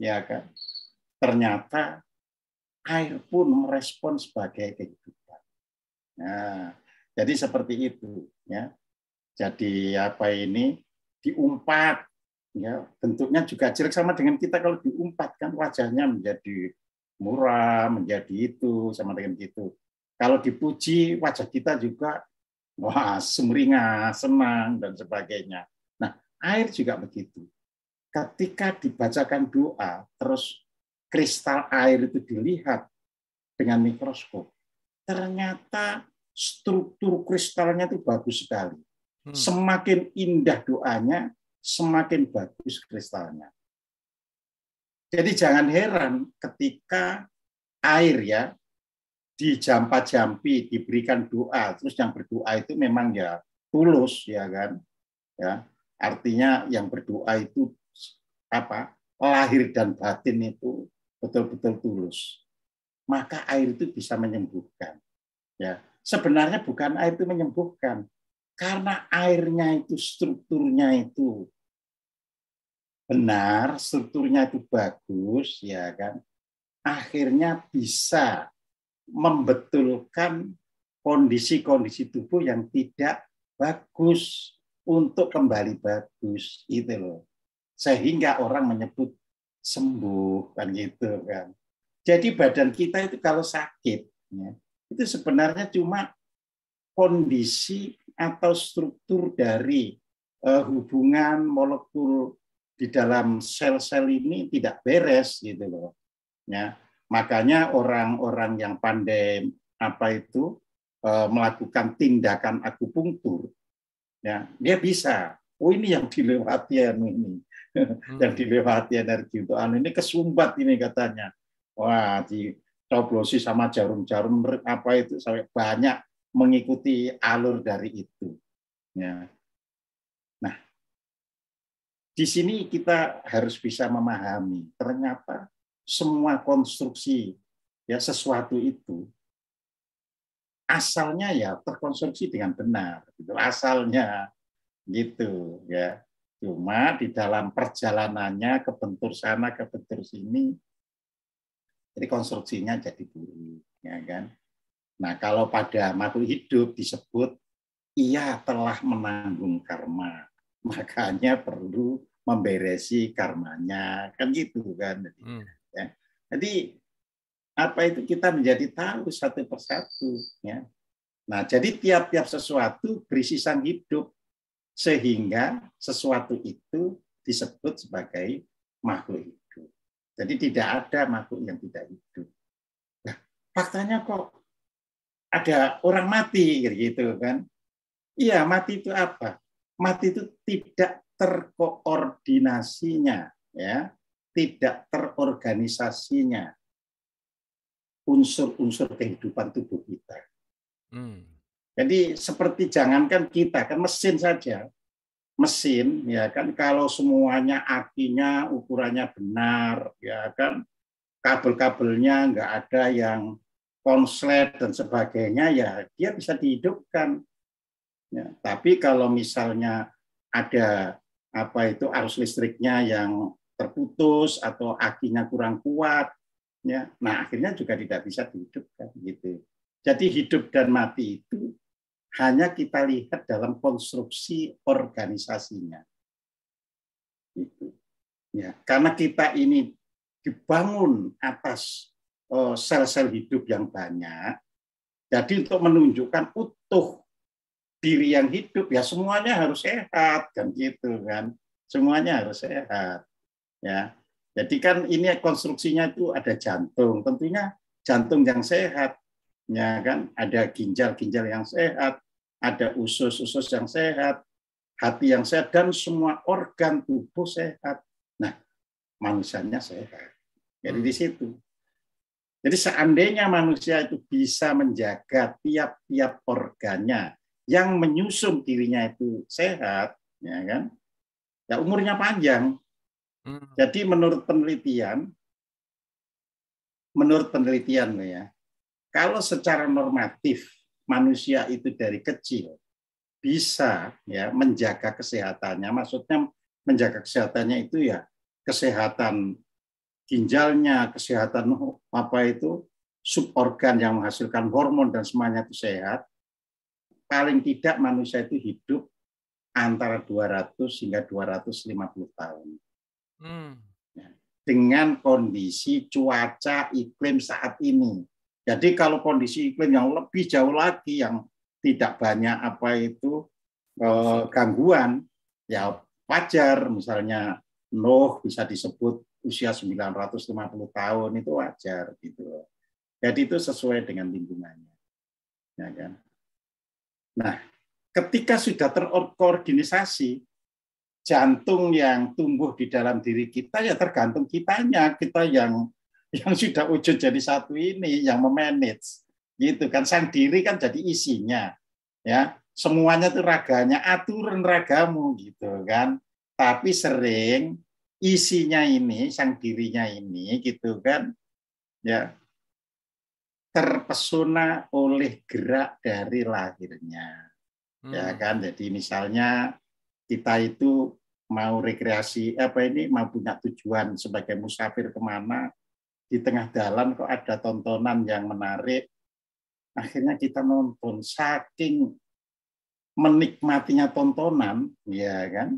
ya kan ternyata air pun merespon sebagai kehidupan. Nah, jadi seperti itu ya. Jadi apa ini diumpat ya bentuknya juga jelek sama dengan kita kalau diumpatkan wajahnya menjadi murah menjadi itu sama dengan gitu kalau dipuji wajah kita juga wah sumringah senang dan sebagainya nah air juga begitu ketika dibacakan doa terus kristal air itu dilihat dengan mikroskop ternyata struktur kristalnya itu bagus sekali hmm. semakin indah doanya semakin bagus kristalnya. Jadi jangan heran ketika air ya di jampa jampi diberikan doa, terus yang berdoa itu memang ya tulus ya kan, ya artinya yang berdoa itu apa lahir dan batin itu betul-betul tulus, maka air itu bisa menyembuhkan. Ya sebenarnya bukan air itu menyembuhkan, karena airnya itu strukturnya itu benar, strukturnya itu bagus, ya kan? Akhirnya bisa membetulkan kondisi-kondisi tubuh yang tidak bagus untuk kembali bagus itu loh. Sehingga orang menyebut sembuh kan gitu kan. Jadi badan kita itu kalau sakit ya, itu sebenarnya cuma kondisi atau struktur dari eh, hubungan molekul di dalam sel-sel ini tidak beres gitu loh. Ya, makanya orang-orang yang pandai apa itu eh, melakukan tindakan akupunktur ya, dia bisa. Oh ini yang dilewati ini. yang hmm. dilewati energi untuk anu ini kesumbat ini katanya. Wah, dicoblosi sama jarum-jarum apa itu sampai banyak mengikuti alur dari itu. Ya. Nah, di sini kita harus bisa memahami ternyata semua konstruksi ya sesuatu itu asalnya ya terkonstruksi dengan benar gitu asalnya gitu ya cuma di dalam perjalanannya ke bentur sana ke bentur sini jadi konstruksinya jadi buruk ya kan Nah, kalau pada makhluk hidup disebut ia telah menanggung karma, makanya perlu memberesi karmanya, kan gitu kan. Jadi, hmm. ya. Jadi apa itu kita menjadi tahu satu persatu, ya. Nah, jadi tiap-tiap sesuatu berisisan hidup sehingga sesuatu itu disebut sebagai makhluk hidup. Jadi tidak ada makhluk yang tidak hidup. Nah, faktanya kok ada orang mati gitu kan. Iya, mati itu apa? Mati itu tidak terkoordinasinya ya, tidak terorganisasinya unsur-unsur kehidupan tubuh kita. Hmm. Jadi seperti jangankan kita kan mesin saja, mesin ya kan kalau semuanya akinya ukurannya benar ya kan kabel-kabelnya nggak ada yang konslet dan sebagainya ya dia bisa dihidupkan. Ya, tapi kalau misalnya ada apa itu arus listriknya yang terputus atau akinya kurang kuat, ya, nah akhirnya juga tidak bisa dihidupkan gitu. Jadi hidup dan mati itu hanya kita lihat dalam konstruksi organisasinya. Itu. Ya, karena kita ini dibangun atas Eh, sel-sel hidup yang banyak. Jadi untuk menunjukkan utuh diri yang hidup ya semuanya harus sehat kan gitu kan. Semuanya harus sehat. Ya. Jadi kan ini konstruksinya itu ada jantung, tentunya jantung yang sehat ya kan ada ginjal-ginjal yang sehat, ada usus-usus yang sehat, hati yang sehat dan semua organ tubuh sehat. Nah, manusianya sehat. Jadi hmm. di situ jadi seandainya manusia itu bisa menjaga tiap-tiap organnya yang menyusun dirinya itu sehat, ya kan? Ya umurnya panjang. Hmm. Jadi menurut penelitian, menurut penelitian ya, kalau secara normatif manusia itu dari kecil bisa ya menjaga kesehatannya, maksudnya menjaga kesehatannya itu ya kesehatan ginjalnya, kesehatan apa itu, suborgan yang menghasilkan hormon dan semuanya itu sehat, paling tidak manusia itu hidup antara 200 hingga 250 tahun. Hmm. Ya, dengan kondisi cuaca iklim saat ini. Jadi kalau kondisi iklim yang lebih jauh lagi yang tidak banyak apa itu eh, gangguan, ya wajar misalnya Nuh bisa disebut usia 950 tahun itu wajar gitu loh. Jadi itu sesuai dengan lingkungannya. Ya kan? Nah, ketika sudah terorganisasi, jantung yang tumbuh di dalam diri kita ya tergantung kitanya, kita yang yang sudah wujud jadi satu ini yang memanage gitu kan sang diri kan jadi isinya ya semuanya itu raganya aturan ragamu gitu kan tapi sering isinya ini, sang dirinya ini gitu kan, ya terpesona oleh gerak dari lahirnya. Ya hmm. Ya kan, jadi misalnya kita itu mau rekreasi apa ini mau punya tujuan sebagai musafir kemana di tengah jalan kok ada tontonan yang menarik akhirnya kita nonton saking menikmatinya tontonan ya kan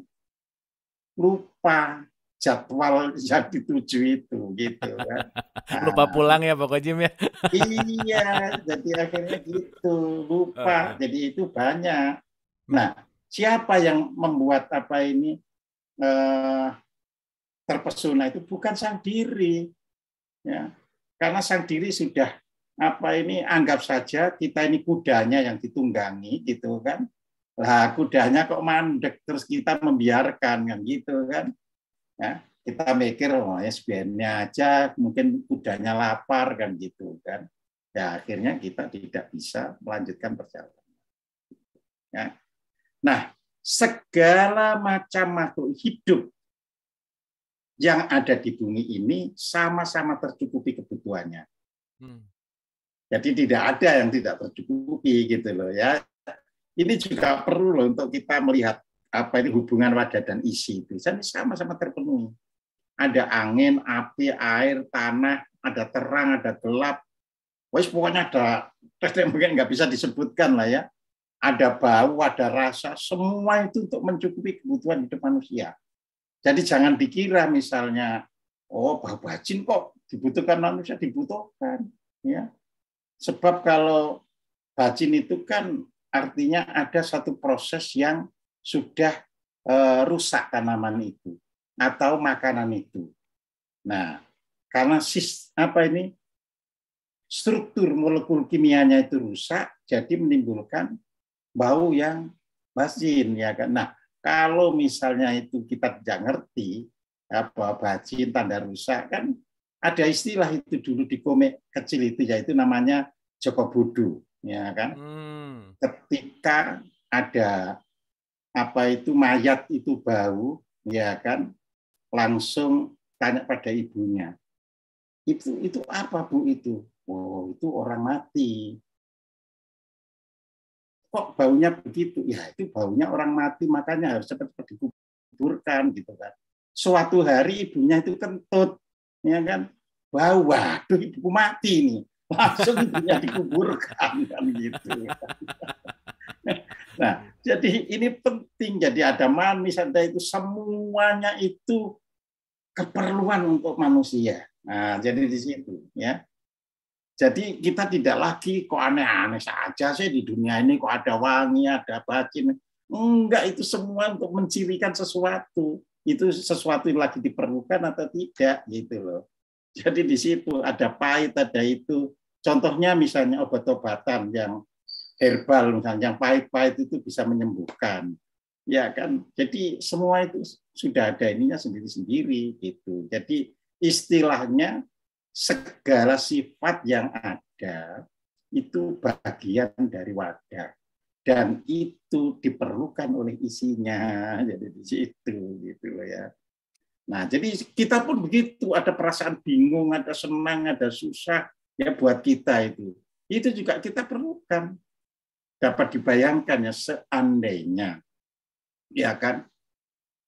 lupa jadwal yang dituju itu gitu kan. lupa nah, pulang ya pokoknya Jim ya. iya, jadi akhirnya gitu, lupa. Jadi itu banyak. Nah, siapa yang membuat apa ini eh, terpesona itu bukan sang diri. Ya. Karena sang diri sudah apa ini anggap saja kita ini kudanya yang ditunggangi gitu kan. Lah kudanya kok mandek terus kita membiarkan kan gitu kan Ya, kita mikir oh ya SBN-nya aja mungkin kudanya lapar kan gitu kan. Ya akhirnya kita tidak bisa melanjutkan perjalanan. Ya. Nah, segala macam makhluk hidup yang ada di bumi ini sama-sama tercukupi kebutuhannya. Hmm. Jadi tidak ada yang tidak tercukupi gitu loh ya. Ini juga perlu loh untuk kita melihat apa itu hubungan wadah dan isi itu sama-sama terpenuhi. Ada angin, api, air, tanah, ada terang, ada gelap. Wes pokoknya ada tes yang mungkin nggak bisa disebutkan lah ya. Ada bau, ada rasa, semua itu untuk mencukupi kebutuhan hidup manusia. Jadi jangan dikira misalnya, oh bau bacin kok dibutuhkan manusia, dibutuhkan. ya Sebab kalau bacin itu kan artinya ada satu proses yang sudah eh, rusak tanaman itu atau makanan itu. Nah, karena sis, apa ini struktur molekul kimianya itu rusak, jadi menimbulkan bau yang basin ya kan. Nah, kalau misalnya itu kita tidak ngerti apa basin tanda rusak kan ada istilah itu dulu di komik kecil itu yaitu namanya Joko Budu ya kan. Hmm. Ketika ada apa itu mayat itu bau, ya kan? Langsung tanya pada ibunya. Itu itu apa Bu itu? Oh, itu orang mati. Kok baunya begitu? Ya, itu baunya orang mati, makanya harus cepat-cepat dikuburkan gitu kan. Suatu hari ibunya itu kentut, ya kan? Bau, waduh ibu mati nih. Langsung ibunya dikuburkan kan gitu. Nah, jadi ini penting. Jadi ada manis, ada itu semuanya itu keperluan untuk manusia. Nah, jadi di situ ya. Jadi kita tidak lagi kok aneh-aneh saja sih di dunia ini kok ada wangi, ada bacin. Enggak, itu semua untuk mencirikan sesuatu. Itu sesuatu yang lagi diperlukan atau tidak gitu loh. Jadi di situ ada pahit, ada itu. Contohnya misalnya obat-obatan yang herbal misalnya yang pahit-pahit itu bisa menyembuhkan ya kan jadi semua itu sudah ada ininya sendiri-sendiri gitu jadi istilahnya segala sifat yang ada itu bagian dari wadah dan itu diperlukan oleh isinya jadi di situ gitu loh ya nah jadi kita pun begitu ada perasaan bingung ada senang ada susah ya buat kita itu itu juga kita perlukan dapat dibayangkan ya seandainya ya kan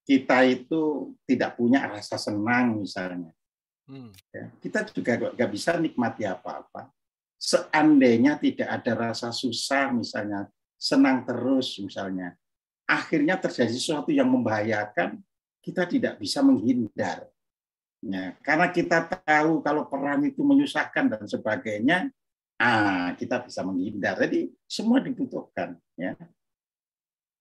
kita itu tidak punya rasa senang misalnya hmm. ya, kita juga nggak bisa nikmati apa-apa seandainya tidak ada rasa susah misalnya senang terus misalnya akhirnya terjadi sesuatu yang membahayakan kita tidak bisa menghindar ya, karena kita tahu kalau perang itu menyusahkan dan sebagainya ah kita bisa menghindar. Jadi semua dibutuhkan ya.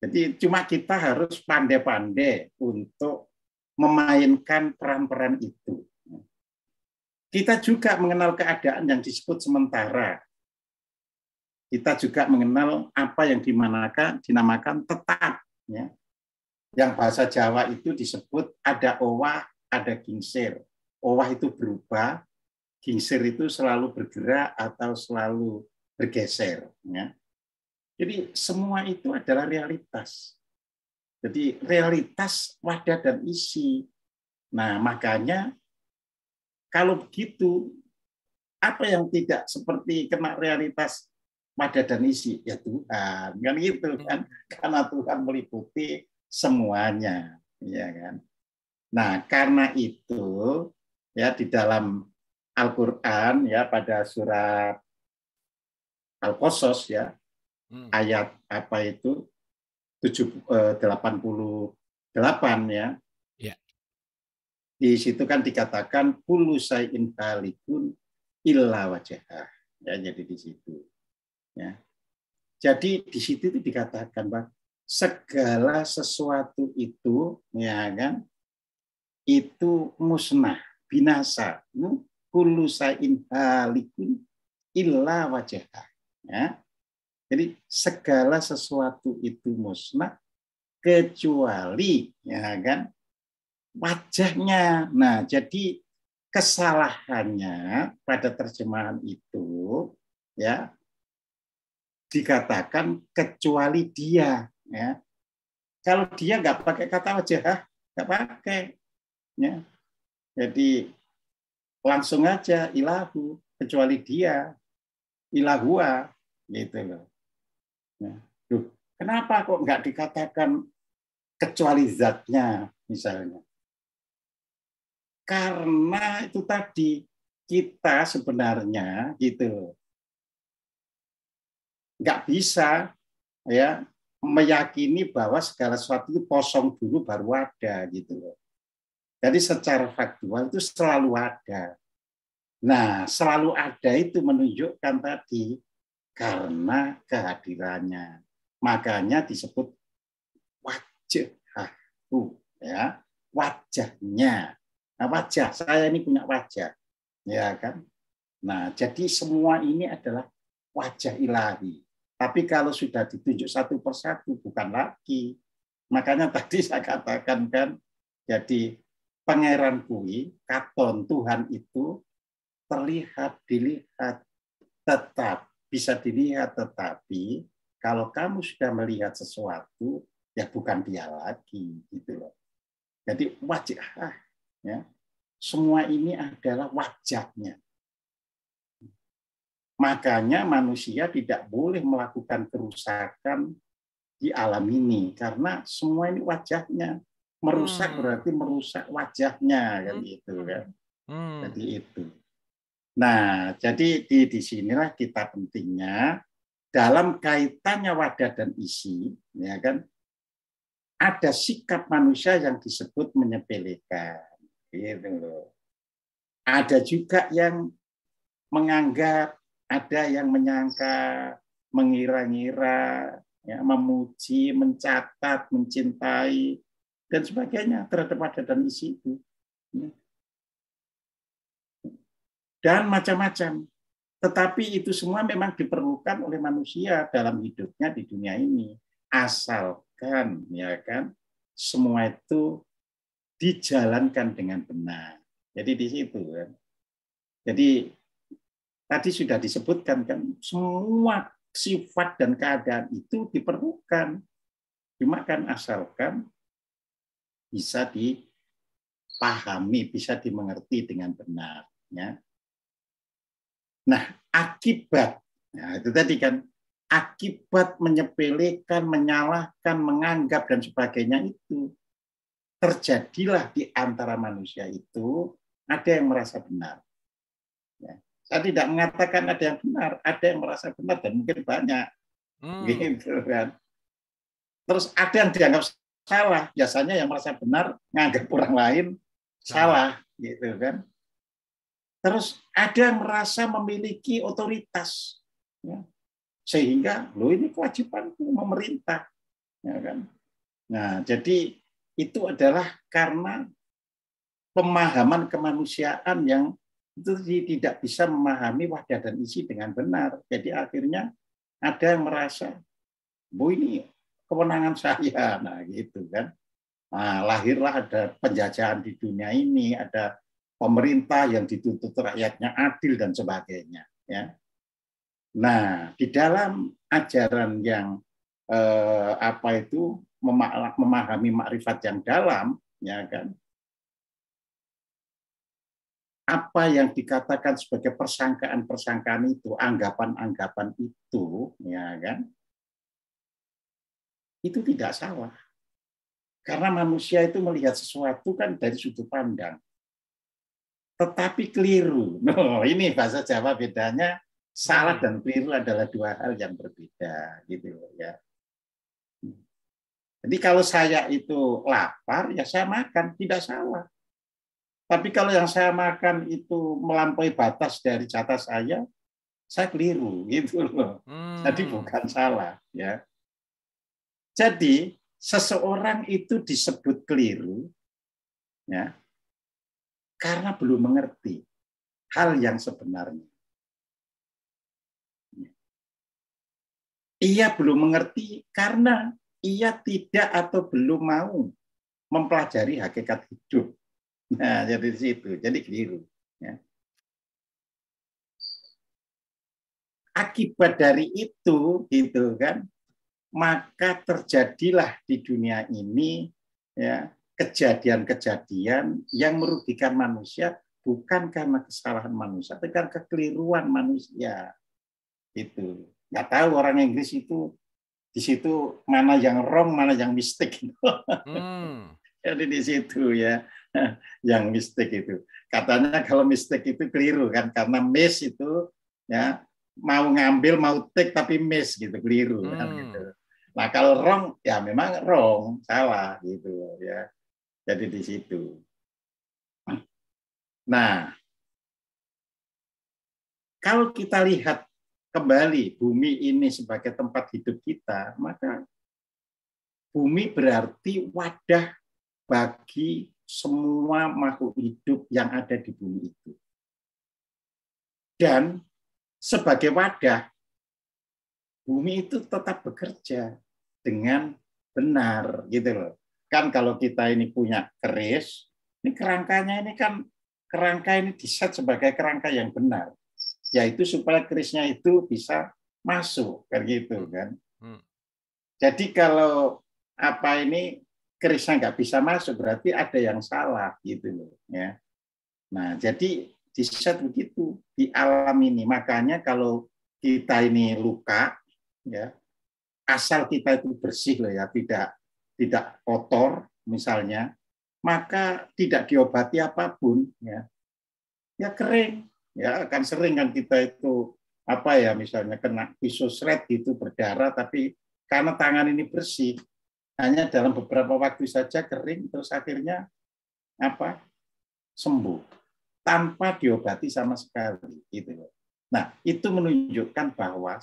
Jadi cuma kita harus pandai-pandai untuk memainkan peran-peran itu. Kita juga mengenal keadaan yang disebut sementara. Kita juga mengenal apa yang dimanakan, dinamakan tetap. Ya. Yang bahasa Jawa itu disebut ada owah, ada gingsir. Owah itu berubah, gingsir itu selalu bergerak atau selalu bergeser. Ya. Jadi semua itu adalah realitas. Jadi realitas wadah dan isi. Nah makanya kalau begitu apa yang tidak seperti kena realitas wadah dan isi ya Tuhan kan gitu hmm. kan karena Tuhan meliputi semuanya ya kan. Nah karena itu ya di dalam Al-Qur'an ya pada surat Al-Qasas ya hmm. ayat apa itu eh, puluh delapan ya. Yeah. Di situ kan dikatakan kullu sayyin halikun illa wajhah. Ya jadi di situ. Ya. Jadi di situ itu dikatakan Pak segala sesuatu itu ya kan itu musnah, binasa. Hmm? kullu sa'in halikun illa wajah. Ya. Jadi segala sesuatu itu musnah kecuali ya kan wajahnya. Nah, jadi kesalahannya pada terjemahan itu ya dikatakan kecuali dia ya. Kalau dia nggak pakai kata wajah, nggak pakai. Ya. Jadi langsung aja ilahu kecuali dia ilahua gitu loh. Nah, duh, kenapa kok nggak dikatakan kecuali zatnya misalnya? Karena itu tadi kita sebenarnya gitu Nggak bisa ya meyakini bahwa segala sesuatu itu kosong dulu baru ada gitu loh. Jadi secara faktual itu selalu ada. Nah, selalu ada itu menunjukkan tadi karena kehadirannya. Makanya disebut wajah wajahku, ya wajahnya. Nah, wajah saya ini punya wajah, ya kan? Nah, jadi semua ini adalah wajah ilahi. Tapi kalau sudah ditunjuk satu persatu, bukan lagi. Makanya tadi saya katakan kan, jadi pangeran kui, katon Tuhan itu terlihat, dilihat, tetap bisa dilihat, tetapi kalau kamu sudah melihat sesuatu, ya bukan dia lagi, gitu loh. Jadi wajah, ya, semua ini adalah wajahnya. Makanya manusia tidak boleh melakukan kerusakan di alam ini karena semua ini wajahnya merusak hmm. berarti merusak wajahnya kan hmm. gitu kan hmm. jadi itu nah jadi di disinilah kita pentingnya dalam kaitannya wadah dan isi ya kan ada sikap manusia yang disebut menyepelekan gitu loh ada juga yang menganggap, ada yang menyangka, mengira-ngira, ya, memuji, mencatat, mencintai, dan sebagainya terhadap wadah dan isi itu. Ya. Dan macam-macam. Tetapi itu semua memang diperlukan oleh manusia dalam hidupnya di dunia ini. Asalkan ya kan semua itu dijalankan dengan benar. Jadi di situ kan. Jadi tadi sudah disebutkan kan semua sifat dan keadaan itu diperlukan. Cuma kan asalkan bisa dipahami, bisa dimengerti dengan benar. Ya. Nah, akibat, nah itu tadi kan, akibat menyepelekan, menyalahkan, menganggap, dan sebagainya itu terjadilah di antara manusia itu ada yang merasa benar. Ya. Saya tidak mengatakan ada yang benar, ada yang merasa benar dan mungkin banyak. Hmm. Gitu kan. Terus ada yang dianggap salah. Biasanya yang merasa benar nganggap orang lain salah, gitu kan. Terus ada yang merasa memiliki otoritas, ya. sehingga lo ini kewajibanku memerintah, ya kan. Nah jadi itu adalah karena pemahaman kemanusiaan yang itu tidak bisa memahami wajah dan isi dengan benar. Jadi akhirnya ada yang merasa, bu ini kewenangan saya. Nah, gitu kan. Nah, lahirlah ada penjajahan di dunia ini, ada pemerintah yang dituntut rakyatnya adil dan sebagainya. Ya. Nah, di dalam ajaran yang eh, apa itu memahami makrifat yang dalam, ya kan? Apa yang dikatakan sebagai persangkaan-persangkaan itu, anggapan-anggapan itu, ya kan? itu tidak salah. Karena manusia itu melihat sesuatu kan dari sudut pandang. Tetapi keliru. No, ini bahasa Jawa bedanya salah dan keliru adalah dua hal yang berbeda gitu ya. Jadi kalau saya itu lapar ya saya makan, tidak salah. Tapi kalau yang saya makan itu melampaui batas dari catatan saya, saya keliru gitu loh. Hmm. Jadi bukan salah ya. Jadi seseorang itu disebut keliru ya karena belum mengerti hal yang sebenarnya. Ia belum mengerti karena ia tidak atau belum mau mempelajari hakikat hidup. Nah, jadi di situ. Jadi keliru. Ya. Akibat dari itu, gitu kan, maka terjadilah di dunia ini ya kejadian-kejadian yang merugikan manusia bukan karena kesalahan manusia, tapi karena kekeliruan manusia. Itu nggak tahu orang Inggris itu di situ mana yang wrong, mana yang mistik Hmm. Jadi di situ ya yang mistik itu. Katanya kalau mistik itu keliru kan karena miss itu ya mau ngambil mau take tapi miss gitu keliru kan? hmm. kan gitu Nah kalau wrong ya memang wrong, salah gitu ya. Jadi di situ. Nah, kalau kita lihat kembali bumi ini sebagai tempat hidup kita, maka bumi berarti wadah bagi semua makhluk hidup yang ada di bumi itu. Dan sebagai wadah, bumi itu tetap bekerja dengan benar gitu loh. Kan kalau kita ini punya keris, ini kerangkanya ini kan kerangka ini diset sebagai kerangka yang benar, yaitu supaya kerisnya itu bisa masuk kayak gitu hmm. kan. Hmm. Jadi kalau apa ini kerisnya nggak bisa masuk berarti ada yang salah gitu loh ya. Nah jadi diset begitu di alam ini makanya kalau kita ini luka ya asal kita itu bersih loh ya, tidak tidak kotor misalnya, maka tidak diobati apapun ya. Ya kering, ya akan sering kan kita itu apa ya misalnya kena pisau seret gitu berdarah tapi karena tangan ini bersih hanya dalam beberapa waktu saja kering terus akhirnya apa sembuh tanpa diobati sama sekali gitu Nah, itu menunjukkan bahwa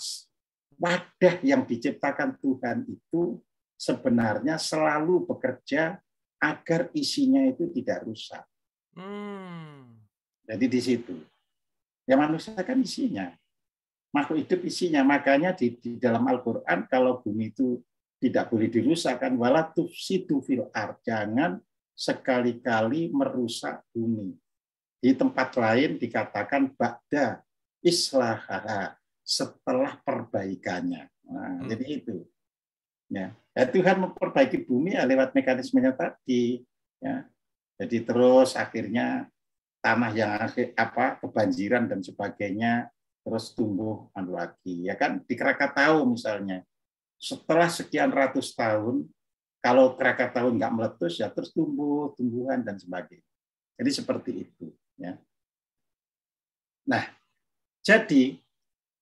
wadah yang diciptakan Tuhan itu sebenarnya selalu bekerja agar isinya itu tidak rusak. Hmm. Jadi di situ. Ya manusia kan isinya. Makhluk hidup isinya. Makanya di, di dalam Al-Quran kalau bumi itu tidak boleh dirusakkan. Wala tufsidu fil ar. Jangan sekali-kali merusak bumi. Di tempat lain dikatakan bakda islahah setelah perbaikannya. Nah, hmm. Jadi itu. Ya. ya Tuhan memperbaiki bumi ya lewat mekanismenya tadi. Ya. Jadi terus akhirnya tanah yang akhir, apa kebanjiran dan sebagainya terus tumbuh anu lagi ya kan di Krakatau misalnya setelah sekian ratus tahun kalau Krakatau nggak meletus ya terus tumbuh tumbuhan dan sebagainya jadi seperti itu ya nah jadi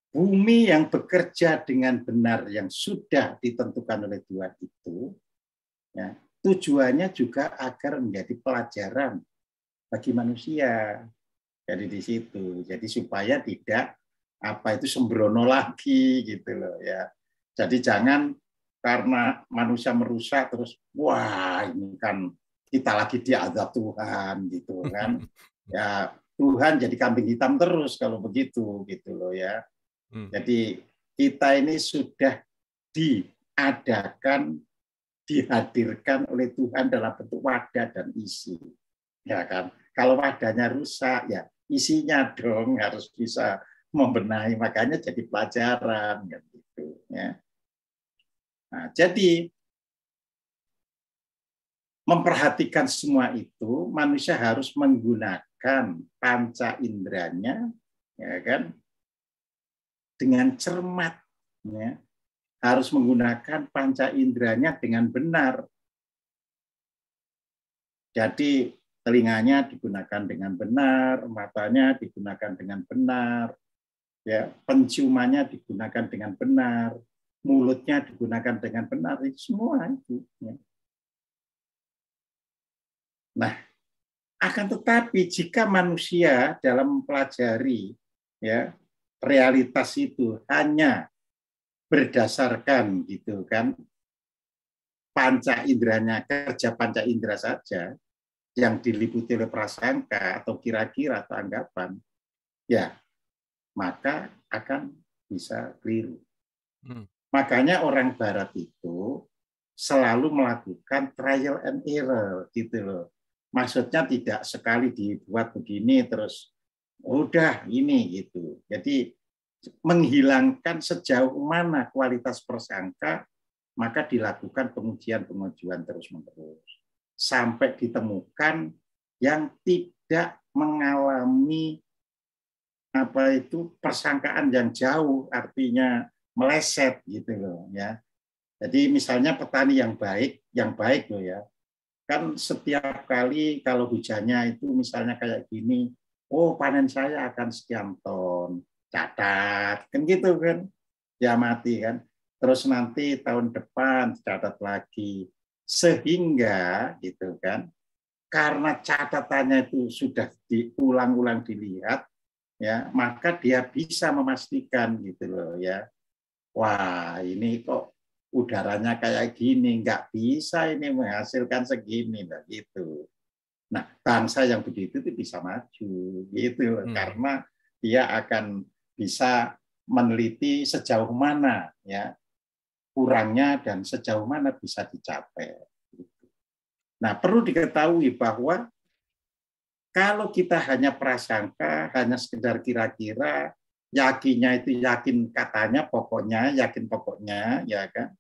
bumi yang bekerja dengan benar yang sudah ditentukan oleh Tuhan itu, ya, tujuannya juga agar menjadi pelajaran bagi manusia. Jadi di situ, jadi supaya tidak apa itu sembrono lagi gitu loh ya. Jadi jangan karena manusia merusak terus wah ini kan kita lagi diazab Tuhan gitu kan. Ya Tuhan jadi kambing hitam terus kalau begitu gitu loh ya Hmm. Jadi kita ini sudah diadakan, dihadirkan oleh Tuhan dalam bentuk wadah dan isi. Ya kan? Kalau wadahnya rusak, ya isinya dong harus bisa membenahi. Makanya jadi pelajaran. Ya gitu, ya. Nah, jadi memperhatikan semua itu, manusia harus menggunakan panca inderanya, ya kan, dengan cermat ya. harus menggunakan panca inderanya dengan benar jadi telinganya digunakan dengan benar matanya digunakan dengan benar ya penciumannya digunakan dengan benar mulutnya digunakan dengan benar itu semua itu ya. nah akan tetapi jika manusia dalam mempelajari ya realitas itu hanya berdasarkan gitu kan panca inderanya kerja panca indera saja yang diliputi oleh prasangka atau kira-kira atau anggapan ya maka akan bisa keliru hmm. makanya orang barat itu selalu melakukan trial and error gitu loh maksudnya tidak sekali dibuat begini terus udah ini gitu. Jadi menghilangkan sejauh mana kualitas persangka, maka dilakukan pengujian-pengujian terus-menerus sampai ditemukan yang tidak mengalami apa itu persangkaan yang jauh artinya meleset gitu loh ya. Jadi misalnya petani yang baik, yang baik loh ya. Kan setiap kali kalau hujannya itu misalnya kayak gini oh panen saya akan sekian ton, catat, kan gitu kan, ya mati kan. Terus nanti tahun depan catat lagi, sehingga gitu kan, karena catatannya itu sudah diulang-ulang dilihat, ya maka dia bisa memastikan gitu loh ya. Wah ini kok udaranya kayak gini, nggak bisa ini menghasilkan segini, nah gitu. Nah, bangsa yang begitu itu bisa maju gitu hmm. karena dia akan bisa meneliti sejauh mana ya kurangnya dan sejauh mana bisa dicapai. Gitu. Nah, perlu diketahui bahwa kalau kita hanya prasangka, hanya sekedar kira-kira, yakinnya itu yakin katanya, pokoknya, yakin pokoknya, ya kan?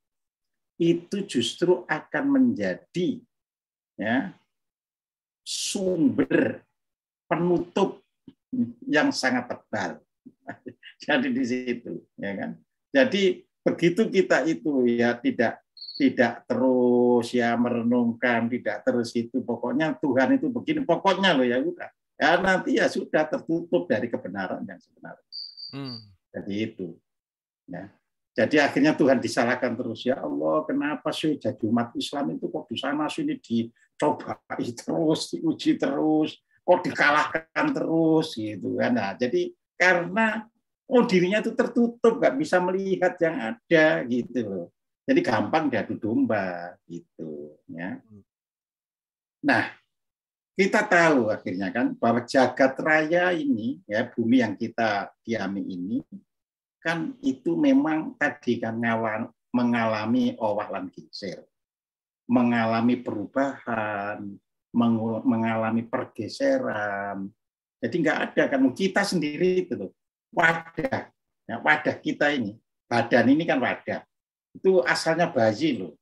Itu justru akan menjadi ya sumber penutup yang sangat tebal. Jadi di situ, ya kan? Jadi begitu kita itu ya tidak tidak terus ya merenungkan, tidak terus itu pokoknya Tuhan itu begini, pokoknya loh ya udah. Ya nanti ya sudah tertutup dari kebenaran yang sebenarnya. Hmm. Jadi itu. Ya. Jadi akhirnya Tuhan disalahkan terus ya Allah, kenapa sih jadi umat Islam itu kok di sana sini di itu terus, diuji terus, kok oh, dikalahkan terus gitu kan. Nah, jadi karena oh dirinya itu tertutup, nggak bisa melihat yang ada gitu loh. Jadi gampang diadu domba gitu ya. Nah, kita tahu akhirnya kan bahwa jagat raya ini ya bumi yang kita diami ini kan itu memang tadi kan mengalami mengalami lan kisir mengalami perubahan, mengalami pergeseran. Jadi nggak ada kan kita sendiri itu loh, wadah, ya, wadah kita ini, badan ini kan wadah. Itu asalnya bayi loh.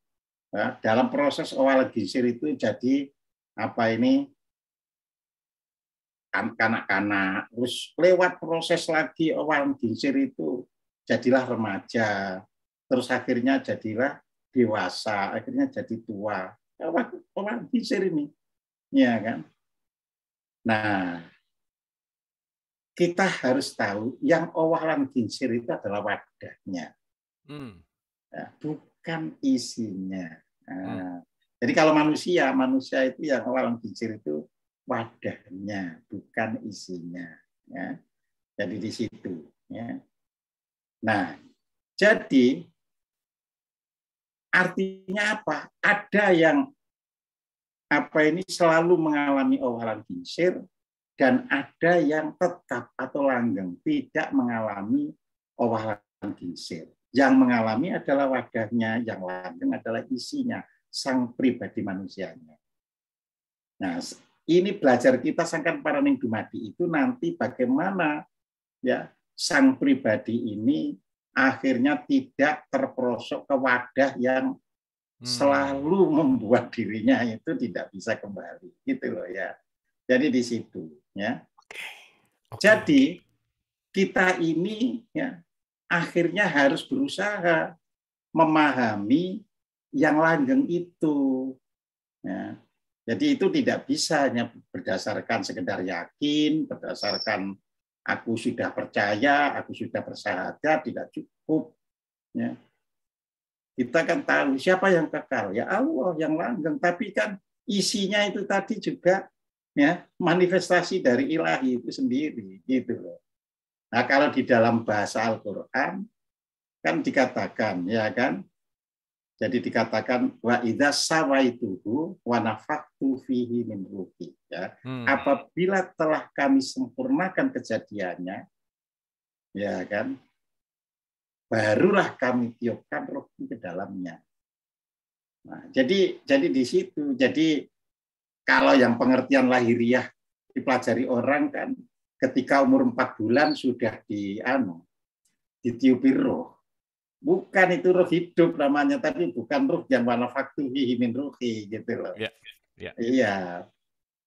Ya, dalam proses awal gisir itu jadi apa ini kan-, kanak-kanak, terus lewat proses lagi awal ginsir itu jadilah remaja, terus akhirnya jadilah dewasa, akhirnya jadi tua. Orang, orang ini. Ya kan? Nah, kita harus tahu yang orang pisir itu adalah wadahnya, hmm. Ya, bukan isinya. Nah, hmm. Jadi kalau manusia, manusia itu yang orang pisir itu wadahnya, bukan isinya. Ya. Jadi di situ. Ya. Nah, jadi Artinya apa? Ada yang apa ini selalu mengalami ovalan kincir dan ada yang tetap atau langgeng tidak mengalami ovalan kincir. Yang mengalami adalah wadahnya, yang langgeng adalah isinya, sang pribadi manusianya. Nah, ini belajar kita sangkan paraning dumadi itu nanti bagaimana ya sang pribadi ini akhirnya tidak terperosok ke wadah yang hmm. selalu membuat dirinya itu tidak bisa kembali gitu loh ya jadi di situ ya okay. Okay. jadi kita ini ya akhirnya harus berusaha memahami yang langgeng itu ya. jadi itu tidak bisa hanya berdasarkan sekedar yakin berdasarkan aku sudah percaya, aku sudah bersahadat, tidak cukup. Ya. Kita kan tahu siapa yang kekal, ya Allah yang langgeng. Tapi kan isinya itu tadi juga ya manifestasi dari ilahi itu sendiri, gitu loh. Nah kalau di dalam bahasa Al-Quran kan dikatakan ya kan jadi dikatakan wa idza sawaituhu wa nafaktu fihi min ruhi ya. Hmm. Apabila telah kami sempurnakan kejadiannya ya kan barulah kami tiupkan roh ke dalamnya. Nah, jadi jadi di situ. Jadi kalau yang pengertian lahiriah dipelajari orang kan ketika umur 4 bulan sudah di anu ditiupi roh bukan itu ruh hidup namanya tapi bukan ruh yang manafaktuhi min ruhi gitu loh yeah, yeah. iya ya,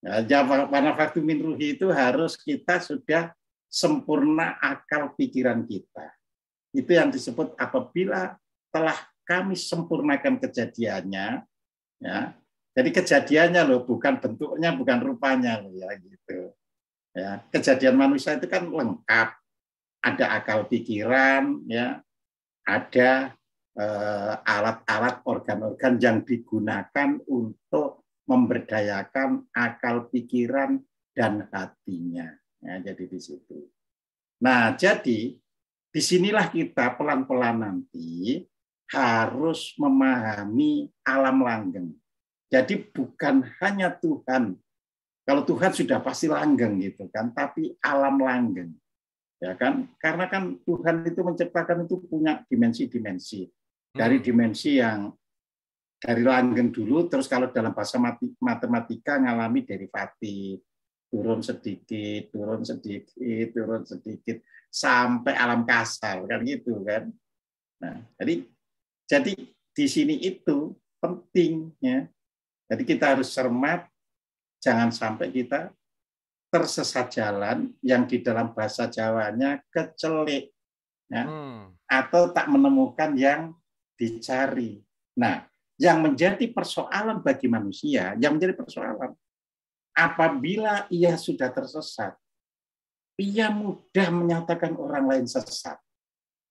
nah, jawab manafaktu min ruhi itu harus kita sudah sempurna akal pikiran kita itu yang disebut apabila telah kami sempurnakan kejadiannya ya jadi kejadiannya loh bukan bentuknya bukan rupanya loh ya gitu ya kejadian manusia itu kan lengkap ada akal pikiran ya ada eh, alat-alat organ-organ yang digunakan untuk memberdayakan akal pikiran dan hatinya. Ya, jadi di situ. Nah, jadi disinilah kita pelan-pelan nanti harus memahami alam langgeng. Jadi bukan hanya Tuhan. Kalau Tuhan sudah pasti langgeng gitu kan, tapi alam langgeng ya kan karena kan Tuhan itu menciptakan itu punya dimensi-dimensi dari hmm. dimensi yang dari langgeng dulu terus kalau dalam bahasa matematika mengalami derivatif turun sedikit turun sedikit turun sedikit sampai alam kasar kan gitu kan nah jadi jadi di sini itu pentingnya jadi kita harus cermat jangan sampai kita tersesat jalan yang di dalam bahasa Jawanya kecelik ya, hmm. atau tak menemukan yang dicari. Nah, yang menjadi persoalan bagi manusia, yang menjadi persoalan apabila ia sudah tersesat, ia mudah menyatakan orang lain sesat.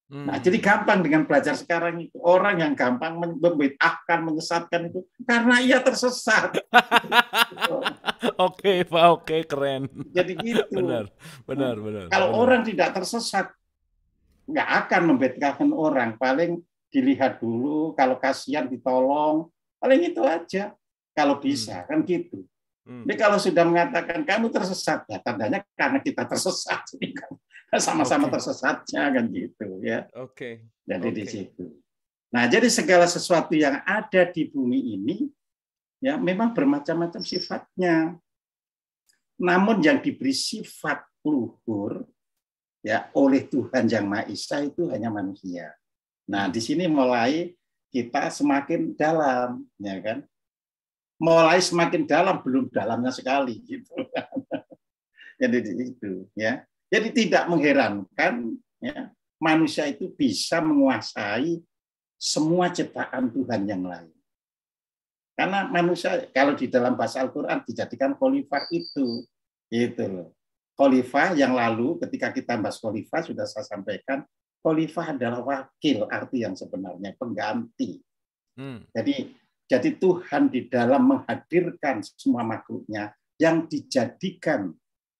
Hmm. Nah, jadi gampang dengan belajar sekarang itu orang yang gampang akan menyesatkan itu karena ia tersesat. oke, Pak, oke, keren. Jadi gitu. Benar, benar, hmm. benar. Kalau benar. orang tidak tersesat, nggak akan membedakan orang. Paling dilihat dulu, kalau kasihan ditolong, paling itu aja. Kalau hmm. bisa, hmm. kan gitu. Hmm. Jadi kalau sudah mengatakan kamu tersesat, ya tandanya karena kita tersesat. Jadi sama-sama okay. tersesatnya kan gitu ya. Oke. Okay. Jadi okay. di situ. Nah, jadi segala sesuatu yang ada di bumi ini ya memang bermacam-macam sifatnya. Namun yang diberi sifat luhur ya oleh Tuhan Yang Maha Esa itu hanya manusia. Nah, di sini mulai kita semakin dalam, ya kan? Mulai semakin dalam belum dalamnya sekali gitu. Jadi di situ ya. Jadi tidak mengherankan ya, manusia itu bisa menguasai semua ciptaan Tuhan yang lain. Karena manusia kalau di dalam bahasa Al-Qur'an dijadikan khalifah itu. Gitu loh. Khalifah yang lalu ketika kita bahas khalifah sudah saya sampaikan, khalifah adalah wakil arti yang sebenarnya pengganti. Hmm. Jadi jadi Tuhan di dalam menghadirkan semua makhluknya yang dijadikan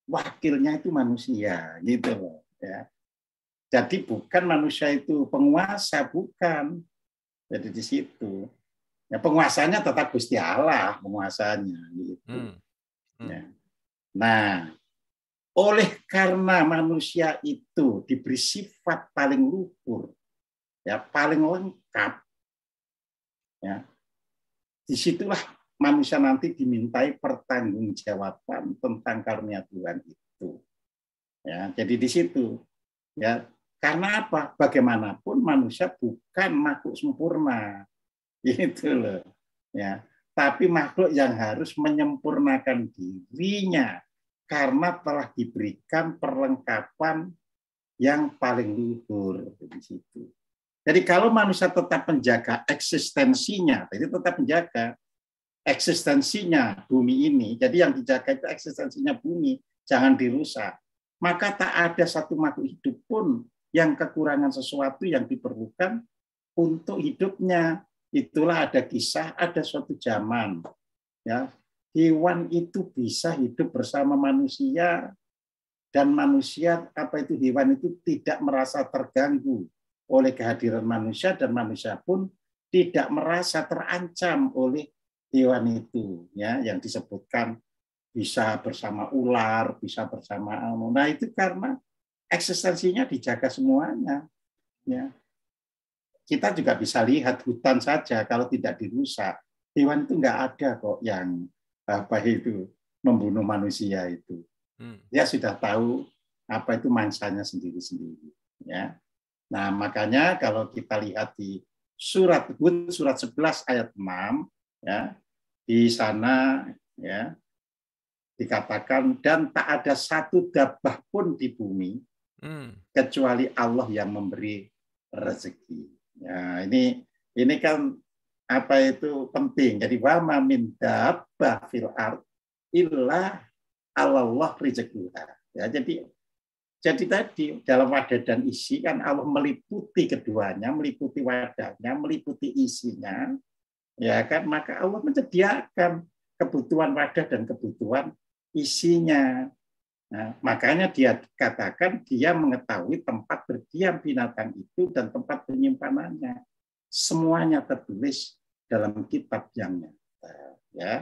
wakilnya itu manusia gitu ya jadi bukan manusia itu penguasa bukan jadi di situ ya penguasanya tetap Gusti Allah penguasanya gitu hmm. Hmm. Ya. nah oleh karena manusia itu diberi sifat paling luhur ya paling lengkap ya disitulah manusia nanti dimintai pertanggungjawaban tentang karunia Tuhan itu. Ya, jadi di situ ya karena apa? Bagaimanapun manusia bukan makhluk sempurna. Gitu loh. Ya, tapi makhluk yang harus menyempurnakan dirinya karena telah diberikan perlengkapan yang paling luhur di situ. Jadi kalau manusia tetap menjaga eksistensinya, jadi tetap menjaga, eksistensinya bumi ini. Jadi yang dijaga itu eksistensinya bumi, jangan dirusak. Maka tak ada satu makhluk hidup pun yang kekurangan sesuatu yang diperlukan untuk hidupnya. Itulah ada kisah, ada suatu zaman. Ya, hewan itu bisa hidup bersama manusia dan manusia apa itu hewan itu tidak merasa terganggu oleh kehadiran manusia dan manusia pun tidak merasa terancam oleh hewan itu ya yang disebutkan bisa bersama ular, bisa bersama anu. Nah itu karena eksistensinya dijaga semuanya. Ya. Kita juga bisa lihat hutan saja kalau tidak dirusak. Hewan itu nggak ada kok yang apa itu membunuh manusia itu. Hmm. Ya sudah tahu apa itu mangsanya sendiri-sendiri. Ya. Nah makanya kalau kita lihat di surat surat 11 ayat 6 ya di sana ya dikatakan dan tak ada satu dabah pun di bumi hmm. kecuali Allah yang memberi rezeki. Ya, ini ini kan apa itu penting. Jadi wa min dabah fil ard ilah Allah rezekiha. Ya, jadi jadi tadi dalam wadah dan isi kan Allah meliputi keduanya, meliputi wadahnya, meliputi isinya, ya kan maka Allah menyediakan kebutuhan wadah dan kebutuhan isinya nah, makanya dia katakan dia mengetahui tempat berdiam binatang itu dan tempat penyimpanannya semuanya tertulis dalam kitab yang nyata ya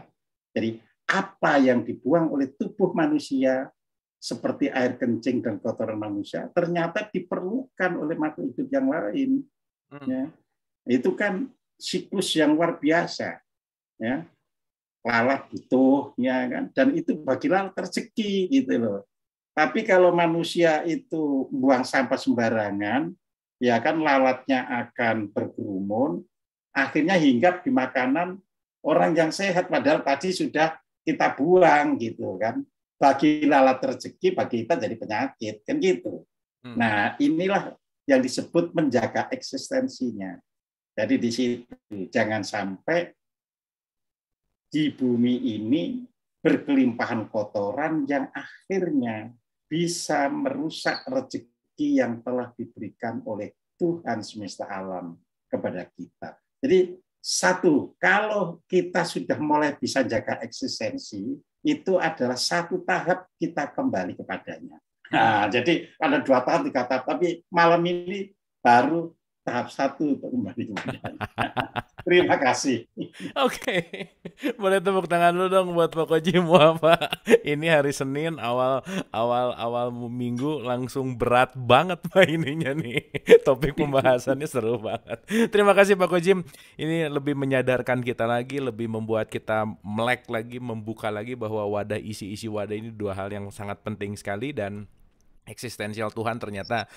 jadi apa yang dibuang oleh tubuh manusia seperti air kencing dan kotoran manusia ternyata diperlukan oleh makhluk hidup yang lain hmm. ya. itu kan siklus yang luar biasa. Ya. Lalat butuhnya kan dan itu bagi lalat rezeki gitu loh. Tapi kalau manusia itu buang sampah sembarangan, ya kan lalatnya akan berkerumun, akhirnya hinggap di makanan orang yang sehat padahal tadi sudah kita buang gitu kan. Bagi lalat rezeki, bagi kita jadi penyakit kan gitu. Hmm. Nah inilah yang disebut menjaga eksistensinya. Jadi di situ jangan sampai di bumi ini berkelimpahan kotoran yang akhirnya bisa merusak rezeki yang telah diberikan oleh Tuhan semesta alam kepada kita. Jadi satu, kalau kita sudah mulai bisa jaga eksistensi, itu adalah satu tahap kita kembali kepadanya. Nah, jadi ada dua tahap, tiga tapi malam ini baru tahap satu untuk kembali Terima kasih. Oke, okay. boleh tepuk tangan dulu dong buat Pak Koji Muhammad. Ini hari Senin awal awal awal minggu langsung berat banget pak ininya nih. Topik pembahasannya seru banget. Terima kasih Pak Kojim. Ini lebih menyadarkan kita lagi, lebih membuat kita melek lagi, membuka lagi bahwa wadah isi-isi wadah ini dua hal yang sangat penting sekali dan eksistensial Tuhan ternyata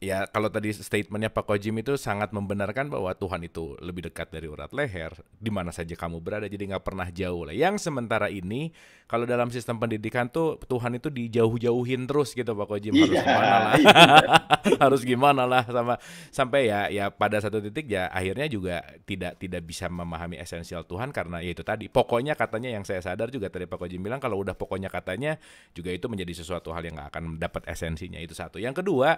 ya kalau tadi statementnya Pak Kojim itu sangat membenarkan bahwa Tuhan itu lebih dekat dari urat leher, di mana saja kamu berada, jadi nggak pernah jauh lah. Yang sementara ini kalau dalam sistem pendidikan tuh Tuhan itu dijauh-jauhin terus gitu Pak Kojim harus iya. gimana lah yeah. harus gimana lah sama sampai ya ya pada satu titik ya akhirnya juga tidak tidak bisa memahami esensial Tuhan karena ya itu tadi pokoknya katanya yang saya sadar juga tadi Pak Kojim bilang kalau udah pokoknya katanya juga itu menjadi sesuatu hal yang nggak akan dapat esensinya itu satu yang kedua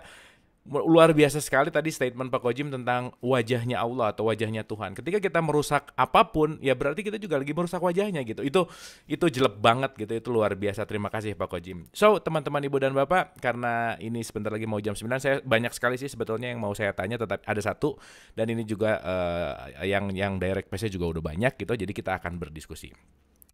luar biasa sekali tadi statement Pak Kojim tentang wajahnya Allah atau wajahnya Tuhan. Ketika kita merusak apapun, ya berarti kita juga lagi merusak wajahnya gitu. Itu itu jelek banget gitu. Itu luar biasa. Terima kasih Pak Kojim. So, teman-teman Ibu dan Bapak, karena ini sebentar lagi mau jam 9, saya banyak sekali sih sebetulnya yang mau saya tanya tetap ada satu dan ini juga uh, yang yang direct message juga udah banyak gitu. Jadi kita akan berdiskusi.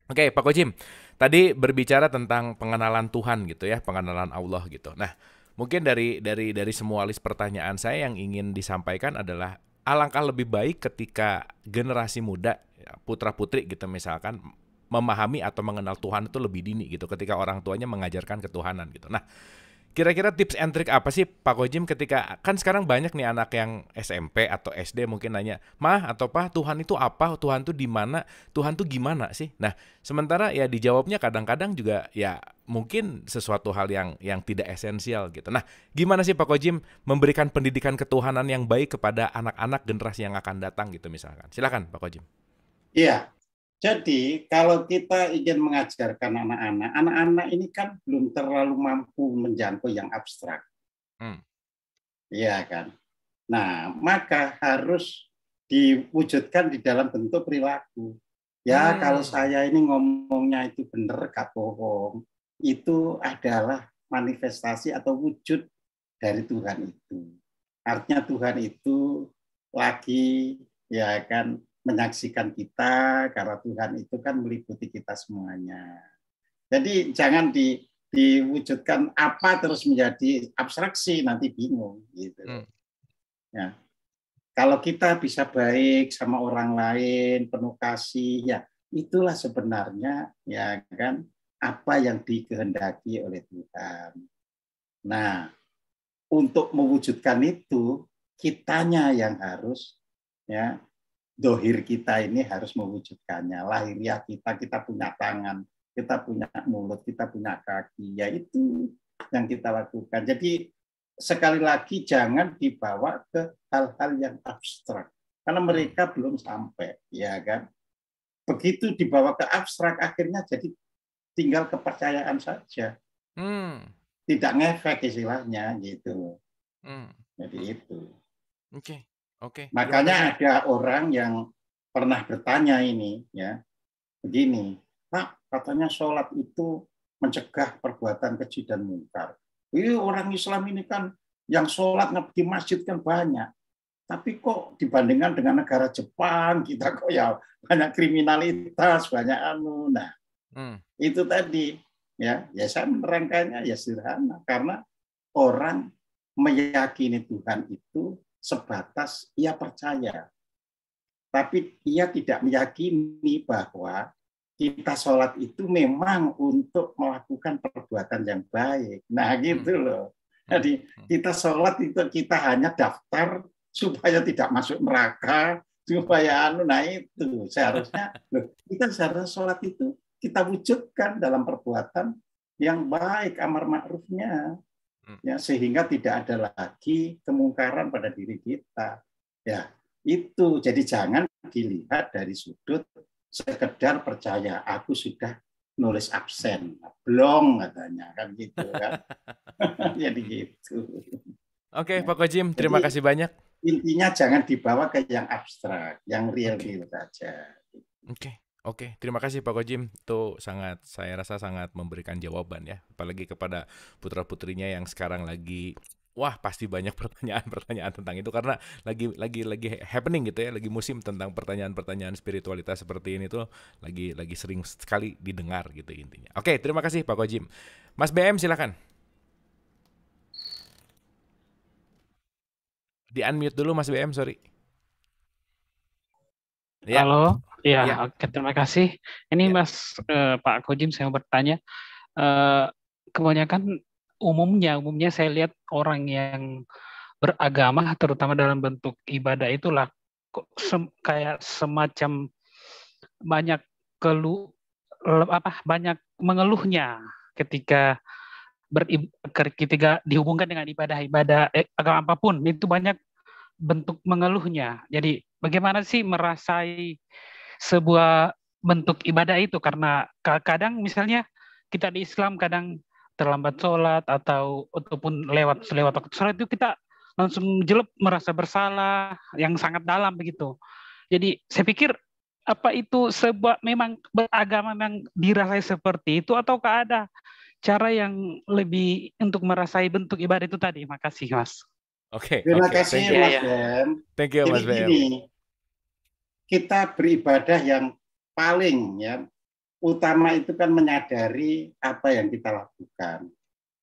Oke, okay, Pak Kojim. Tadi berbicara tentang pengenalan Tuhan gitu ya, pengenalan Allah gitu. Nah, mungkin dari dari dari semua list pertanyaan saya yang ingin disampaikan adalah alangkah lebih baik ketika generasi muda putra putri gitu misalkan memahami atau mengenal Tuhan itu lebih dini gitu ketika orang tuanya mengajarkan ketuhanan gitu. Nah, Kira-kira tips and trick apa sih Pak Kojim ketika kan sekarang banyak nih anak yang SMP atau SD mungkin nanya, "Mah atau Pak, Tuhan itu apa? Tuhan itu di mana? Tuhan itu gimana sih?" Nah, sementara ya dijawabnya kadang-kadang juga ya mungkin sesuatu hal yang yang tidak esensial gitu. Nah, gimana sih Pak Kojim memberikan pendidikan ketuhanan yang baik kepada anak-anak generasi yang akan datang gitu misalkan? Silakan Pak Kojim. Iya, jadi kalau kita ingin mengajarkan anak-anak, anak-anak ini kan belum terlalu mampu menjangkau yang abstrak. Hmm. Iya kan? Nah, maka harus diwujudkan di dalam bentuk perilaku. Ya, hmm. kalau saya ini ngomongnya itu benar gak bohong, itu adalah manifestasi atau wujud dari Tuhan itu. Artinya Tuhan itu lagi ya kan menyaksikan kita karena Tuhan itu kan meliputi kita semuanya. Jadi jangan di, diwujudkan apa terus menjadi abstraksi nanti bingung gitu. Hmm. Ya. Kalau kita bisa baik sama orang lain, penuh kasih, ya itulah sebenarnya ya kan apa yang dikehendaki oleh Tuhan. Nah, untuk mewujudkan itu kitanya yang harus ya dohir kita ini harus mewujudkannya. Lahiriah kita, kita punya tangan, kita punya mulut, kita punya kaki. Ya itu yang kita lakukan. Jadi sekali lagi jangan dibawa ke hal-hal yang abstrak. Karena mereka belum sampai, ya kan? Begitu dibawa ke abstrak, akhirnya jadi tinggal kepercayaan saja. Hmm. Tidak ngefek istilahnya gitu. Hmm. Jadi itu. Oke. Okay. Oke. Okay. Makanya ada orang yang pernah bertanya ini, ya, begini, Pak, katanya sholat itu mencegah perbuatan keji dan mungkar. Ini iya, orang Islam ini kan yang sholat di masjid kan banyak. Tapi kok dibandingkan dengan negara Jepang, kita kok ya banyak kriminalitas, banyak anu. Nah, hmm. itu tadi. Ya, ya saya menerangkannya ya sederhana. Karena orang meyakini Tuhan itu sebatas ia percaya. Tapi ia tidak meyakini bahwa kita sholat itu memang untuk melakukan perbuatan yang baik. Nah hmm. gitu loh. Hmm. Jadi hmm. kita sholat itu kita hanya daftar supaya tidak masuk neraka, supaya anu nah itu seharusnya loh, kita seharusnya sholat itu kita wujudkan dalam perbuatan yang baik amar ma'rufnya ya sehingga tidak ada lagi kemungkaran pada diri kita ya itu jadi jangan dilihat dari sudut sekedar percaya aku sudah nulis absen blong katanya kan gitu kan jadi gitu oke okay, ya. Pak Kojim terima jadi, kasih banyak intinya jangan dibawa ke yang abstrak yang real real saja oke okay. Oke, terima kasih Pak Kojim. Itu sangat saya rasa sangat memberikan jawaban ya, apalagi kepada putra-putrinya yang sekarang lagi wah pasti banyak pertanyaan-pertanyaan tentang itu karena lagi lagi lagi happening gitu ya, lagi musim tentang pertanyaan-pertanyaan spiritualitas seperti ini tuh lagi lagi sering sekali didengar gitu intinya. Oke, terima kasih Pak Kojim. Mas BM silakan. Di unmute dulu Mas BM, sorry. Ya. Halo. Iya, ya. oke terima kasih. Ini ya. Mas eh, Pak Kojim saya mau bertanya. Eh, kebanyakan umumnya umumnya saya lihat orang yang beragama terutama dalam bentuk ibadah itulah kok sem kayak semacam banyak kelu apa banyak mengeluhnya ketika ber ketika dihubungkan dengan ibadah-ibadah eh, agama apapun itu banyak bentuk mengeluhnya. Jadi bagaimana sih merasai sebuah bentuk ibadah itu karena kadang misalnya kita di Islam kadang terlambat sholat atau ataupun lewat lewat waktu sholat itu kita langsung jelek merasa bersalah yang sangat dalam begitu. Jadi saya pikir apa itu sebuah memang beragama memang dirasai seperti itu ataukah ada cara yang lebih untuk merasai bentuk ibadah itu tadi? Makasih Mas. Oke. Okay, Terima okay. kasih Mas Ben. Thank you Mas Ben kita beribadah yang paling ya utama itu kan menyadari apa yang kita lakukan.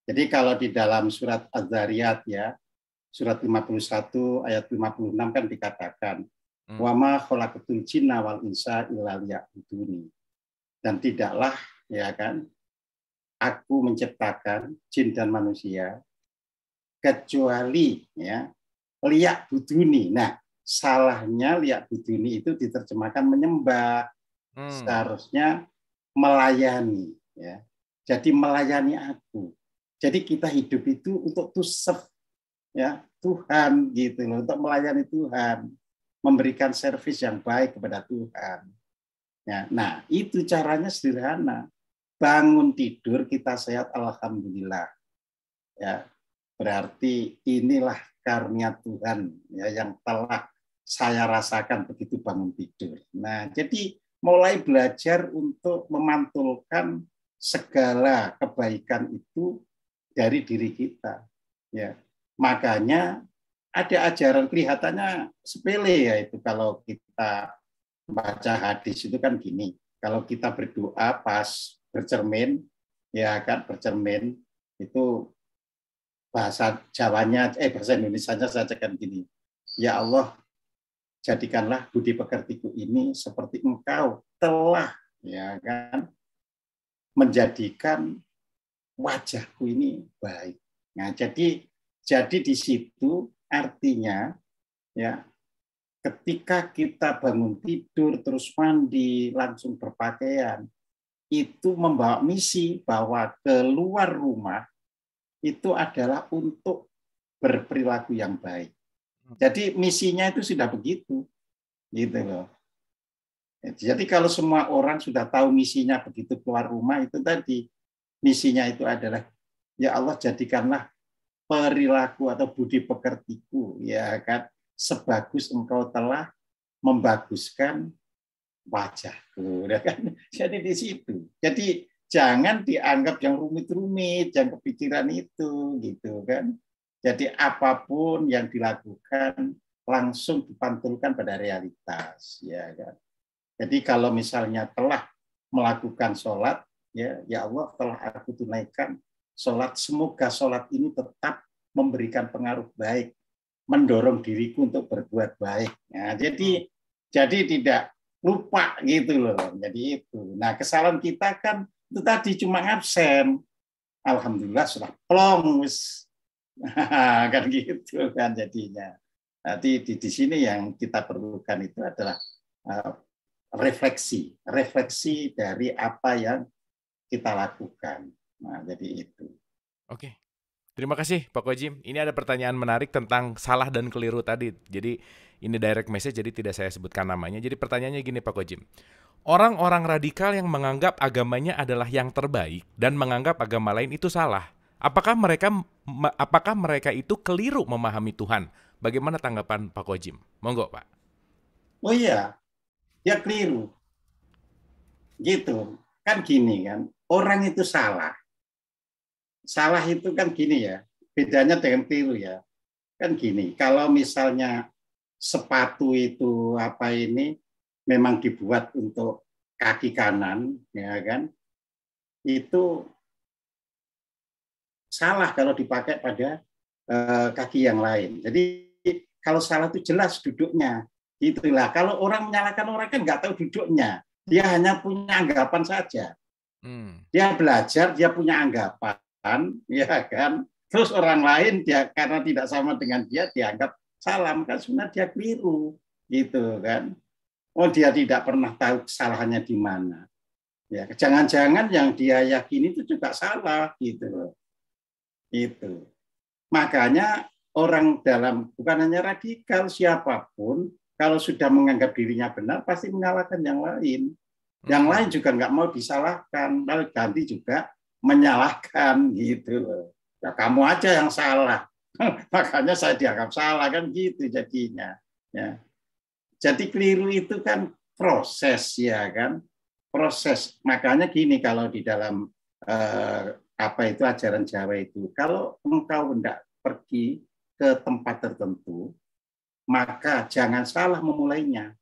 Jadi kalau di dalam surat Az-Zariyat ya, surat 51 ayat 56 kan dikatakan, hmm. "Wama khalaqatul jinna wal insa illa liya'buduni." Dan tidaklah ya kan aku menciptakan jin dan manusia kecuali ya liak buduni. Nah, salahnya liak biduni itu diterjemahkan menyembah hmm. seharusnya melayani ya jadi melayani aku jadi kita hidup itu untuk to serve ya Tuhan gitu loh untuk melayani Tuhan memberikan servis yang baik kepada Tuhan ya nah itu caranya sederhana bangun tidur kita sehat alhamdulillah ya berarti inilah karunia Tuhan ya yang telah saya rasakan begitu bangun tidur. Nah, jadi mulai belajar untuk memantulkan segala kebaikan itu dari diri kita. Ya, makanya ada ajaran kelihatannya sepele ya itu kalau kita baca hadis itu kan gini. Kalau kita berdoa pas bercermin, ya kan bercermin itu bahasa Jawanya, eh bahasa Indonesia saya kan gini. Ya Allah, jadikanlah budi pekertiku ini seperti engkau telah ya kan menjadikan wajahku ini baik. Nah, jadi jadi di situ artinya ya ketika kita bangun tidur terus mandi langsung berpakaian itu membawa misi bahwa keluar rumah itu adalah untuk berperilaku yang baik. Jadi misinya itu sudah begitu, gitu loh. Jadi kalau semua orang sudah tahu misinya begitu keluar rumah itu tadi misinya itu adalah ya Allah jadikanlah perilaku atau budi pekertiku ya kan sebagus engkau telah membaguskan wajahku ya kan jadi di situ jadi jangan dianggap yang rumit-rumit yang kepikiran itu gitu kan jadi apapun yang dilakukan langsung dipantulkan pada realitas, ya kan. Jadi kalau misalnya telah melakukan sholat, ya, ya Allah telah aku tunaikan sholat. Semoga sholat ini tetap memberikan pengaruh baik, mendorong diriku untuk berbuat baik. Nah, jadi jadi tidak lupa gitu loh. Jadi itu. Nah kesalahan kita kan itu tadi cuma absen. Alhamdulillah sudah plong, kan gitu kan jadinya. Nanti di, di sini yang kita perlukan itu adalah eh, refleksi, refleksi dari apa yang kita lakukan. Nah, jadi itu. Oke. Terima kasih Pak Kojim. Ini ada pertanyaan menarik tentang salah dan keliru tadi. Jadi ini direct message jadi tidak saya sebutkan namanya. Jadi pertanyaannya gini Pak Kojim. Orang-orang radikal yang menganggap agamanya adalah yang terbaik dan menganggap agama lain itu salah. Apakah mereka apakah mereka itu keliru memahami Tuhan? Bagaimana tanggapan Pak Kojim? Monggo, Pak. Oh iya. Ya keliru. Gitu. Kan gini kan, orang itu salah. Salah itu kan gini ya. Bedanya dengan keliru ya. Kan gini, kalau misalnya sepatu itu apa ini memang dibuat untuk kaki kanan ya kan itu salah kalau dipakai pada uh, kaki yang lain. Jadi kalau salah itu jelas duduknya. Itulah kalau orang menyalahkan orang kan nggak tahu duduknya. Dia hanya punya anggapan saja. Hmm. Dia belajar, dia punya anggapan, ya kan. Terus orang lain dia karena tidak sama dengan dia dianggap salah, kan? sebenarnya dia keliru, gitu kan. Oh dia tidak pernah tahu kesalahannya di mana. Ya, jangan-jangan yang dia yakini itu juga salah gitu loh. Itu. Makanya orang dalam bukan hanya radikal siapapun kalau sudah menganggap dirinya benar pasti menyalahkan yang lain. Yang hmm. lain juga nggak mau disalahkan, lalu ganti juga menyalahkan gitu Ya kamu aja yang salah. Makanya saya dianggap salah kan gitu jadinya. Ya. Jadi keliru itu kan proses ya kan proses. Makanya gini kalau di dalam eh, apa itu ajaran Jawa itu. Kalau engkau hendak pergi ke tempat tertentu, maka jangan salah memulainya.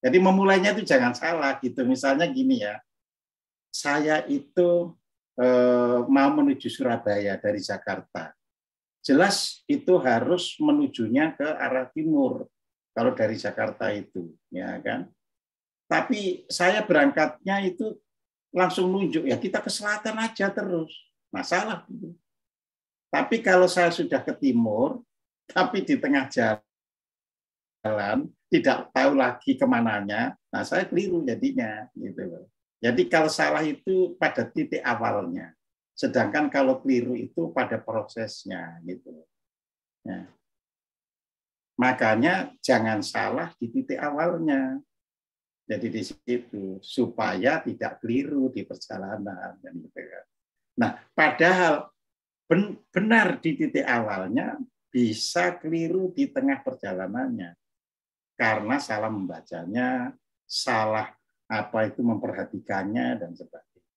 Jadi memulainya itu jangan salah gitu. Misalnya gini ya, saya itu e, mau menuju Surabaya dari Jakarta. Jelas itu harus menujunya ke arah timur kalau dari Jakarta itu, ya kan? Tapi saya berangkatnya itu langsung nunjuk ya kita ke selatan aja terus masalah tapi kalau saya sudah ke timur tapi di tengah jalan tidak tahu lagi kemananya nah saya keliru jadinya gitu loh jadi kalau salah itu pada titik awalnya sedangkan kalau keliru itu pada prosesnya gitu ya. makanya jangan salah di titik awalnya jadi di situ supaya tidak keliru di perjalanan dan gitu kan. Nah, padahal benar di titik awalnya bisa keliru di tengah perjalanannya karena salah membacanya, salah apa itu memperhatikannya dan sebagainya.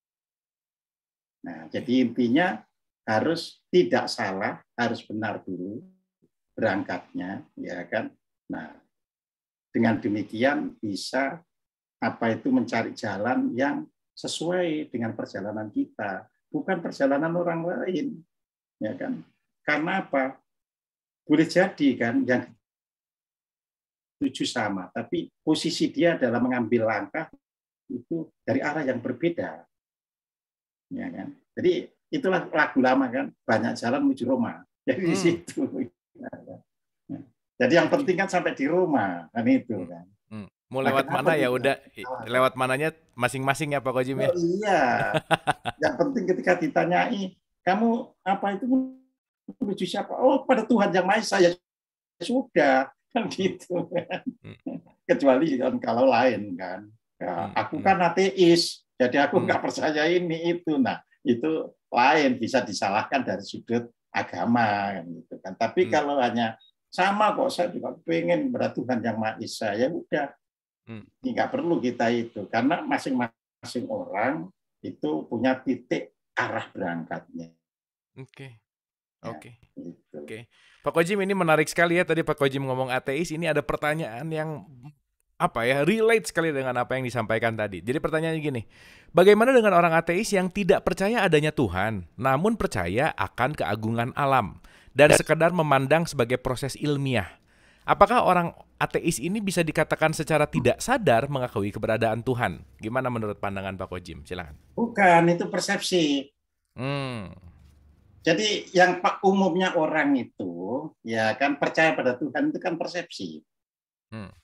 Nah, jadi intinya harus tidak salah, harus benar dulu berangkatnya, ya kan? Nah, dengan demikian bisa apa itu mencari jalan yang sesuai dengan perjalanan kita, bukan perjalanan orang lain. Ya kan? Karena apa? Boleh jadi kan yang tuju sama, tapi posisi dia dalam mengambil langkah itu dari arah yang berbeda. Ya kan? Jadi itulah lagu lama kan, banyak jalan menuju Roma. Jadi ya hmm. di situ. Ya kan? Jadi yang penting kan sampai di Roma kan itu kan. Mau lewat mana ya udah ah. lewat mananya masing-masing ya Pak Kojim ya. Oh, iya. yang penting ketika ditanyai kamu apa itu menuju siapa? Oh pada Tuhan yang Maha Esa ya sudah kan gitu. Kan. Hmm. Kecuali kalau lain kan. Ya, hmm, aku hmm. kan ateis, jadi aku hmm. nggak hmm. percaya ini itu. Nah itu lain bisa disalahkan dari sudut agama kan gitu kan. Tapi hmm. kalau hanya sama kok saya juga pengen berat Tuhan yang maha esa ya udah Hmm. Ini nggak perlu kita itu karena masing-masing orang itu punya titik arah berangkatnya. Oke. Okay. Ya, Oke. Gitu. Oke. Okay. Pak Kojim ini menarik sekali ya tadi Pak Kojim ngomong ateis ini ada pertanyaan yang apa ya relate sekali dengan apa yang disampaikan tadi. Jadi pertanyaannya gini, bagaimana dengan orang ateis yang tidak percaya adanya Tuhan, namun percaya akan keagungan alam dan sekedar memandang sebagai proses ilmiah? Apakah orang ateis ini bisa dikatakan secara tidak sadar mengakui keberadaan Tuhan? Gimana menurut pandangan Pak Kojim? Silakan. Bukan, itu persepsi. Hmm. Jadi yang umumnya orang itu ya kan percaya pada Tuhan itu kan persepsi. Hmm.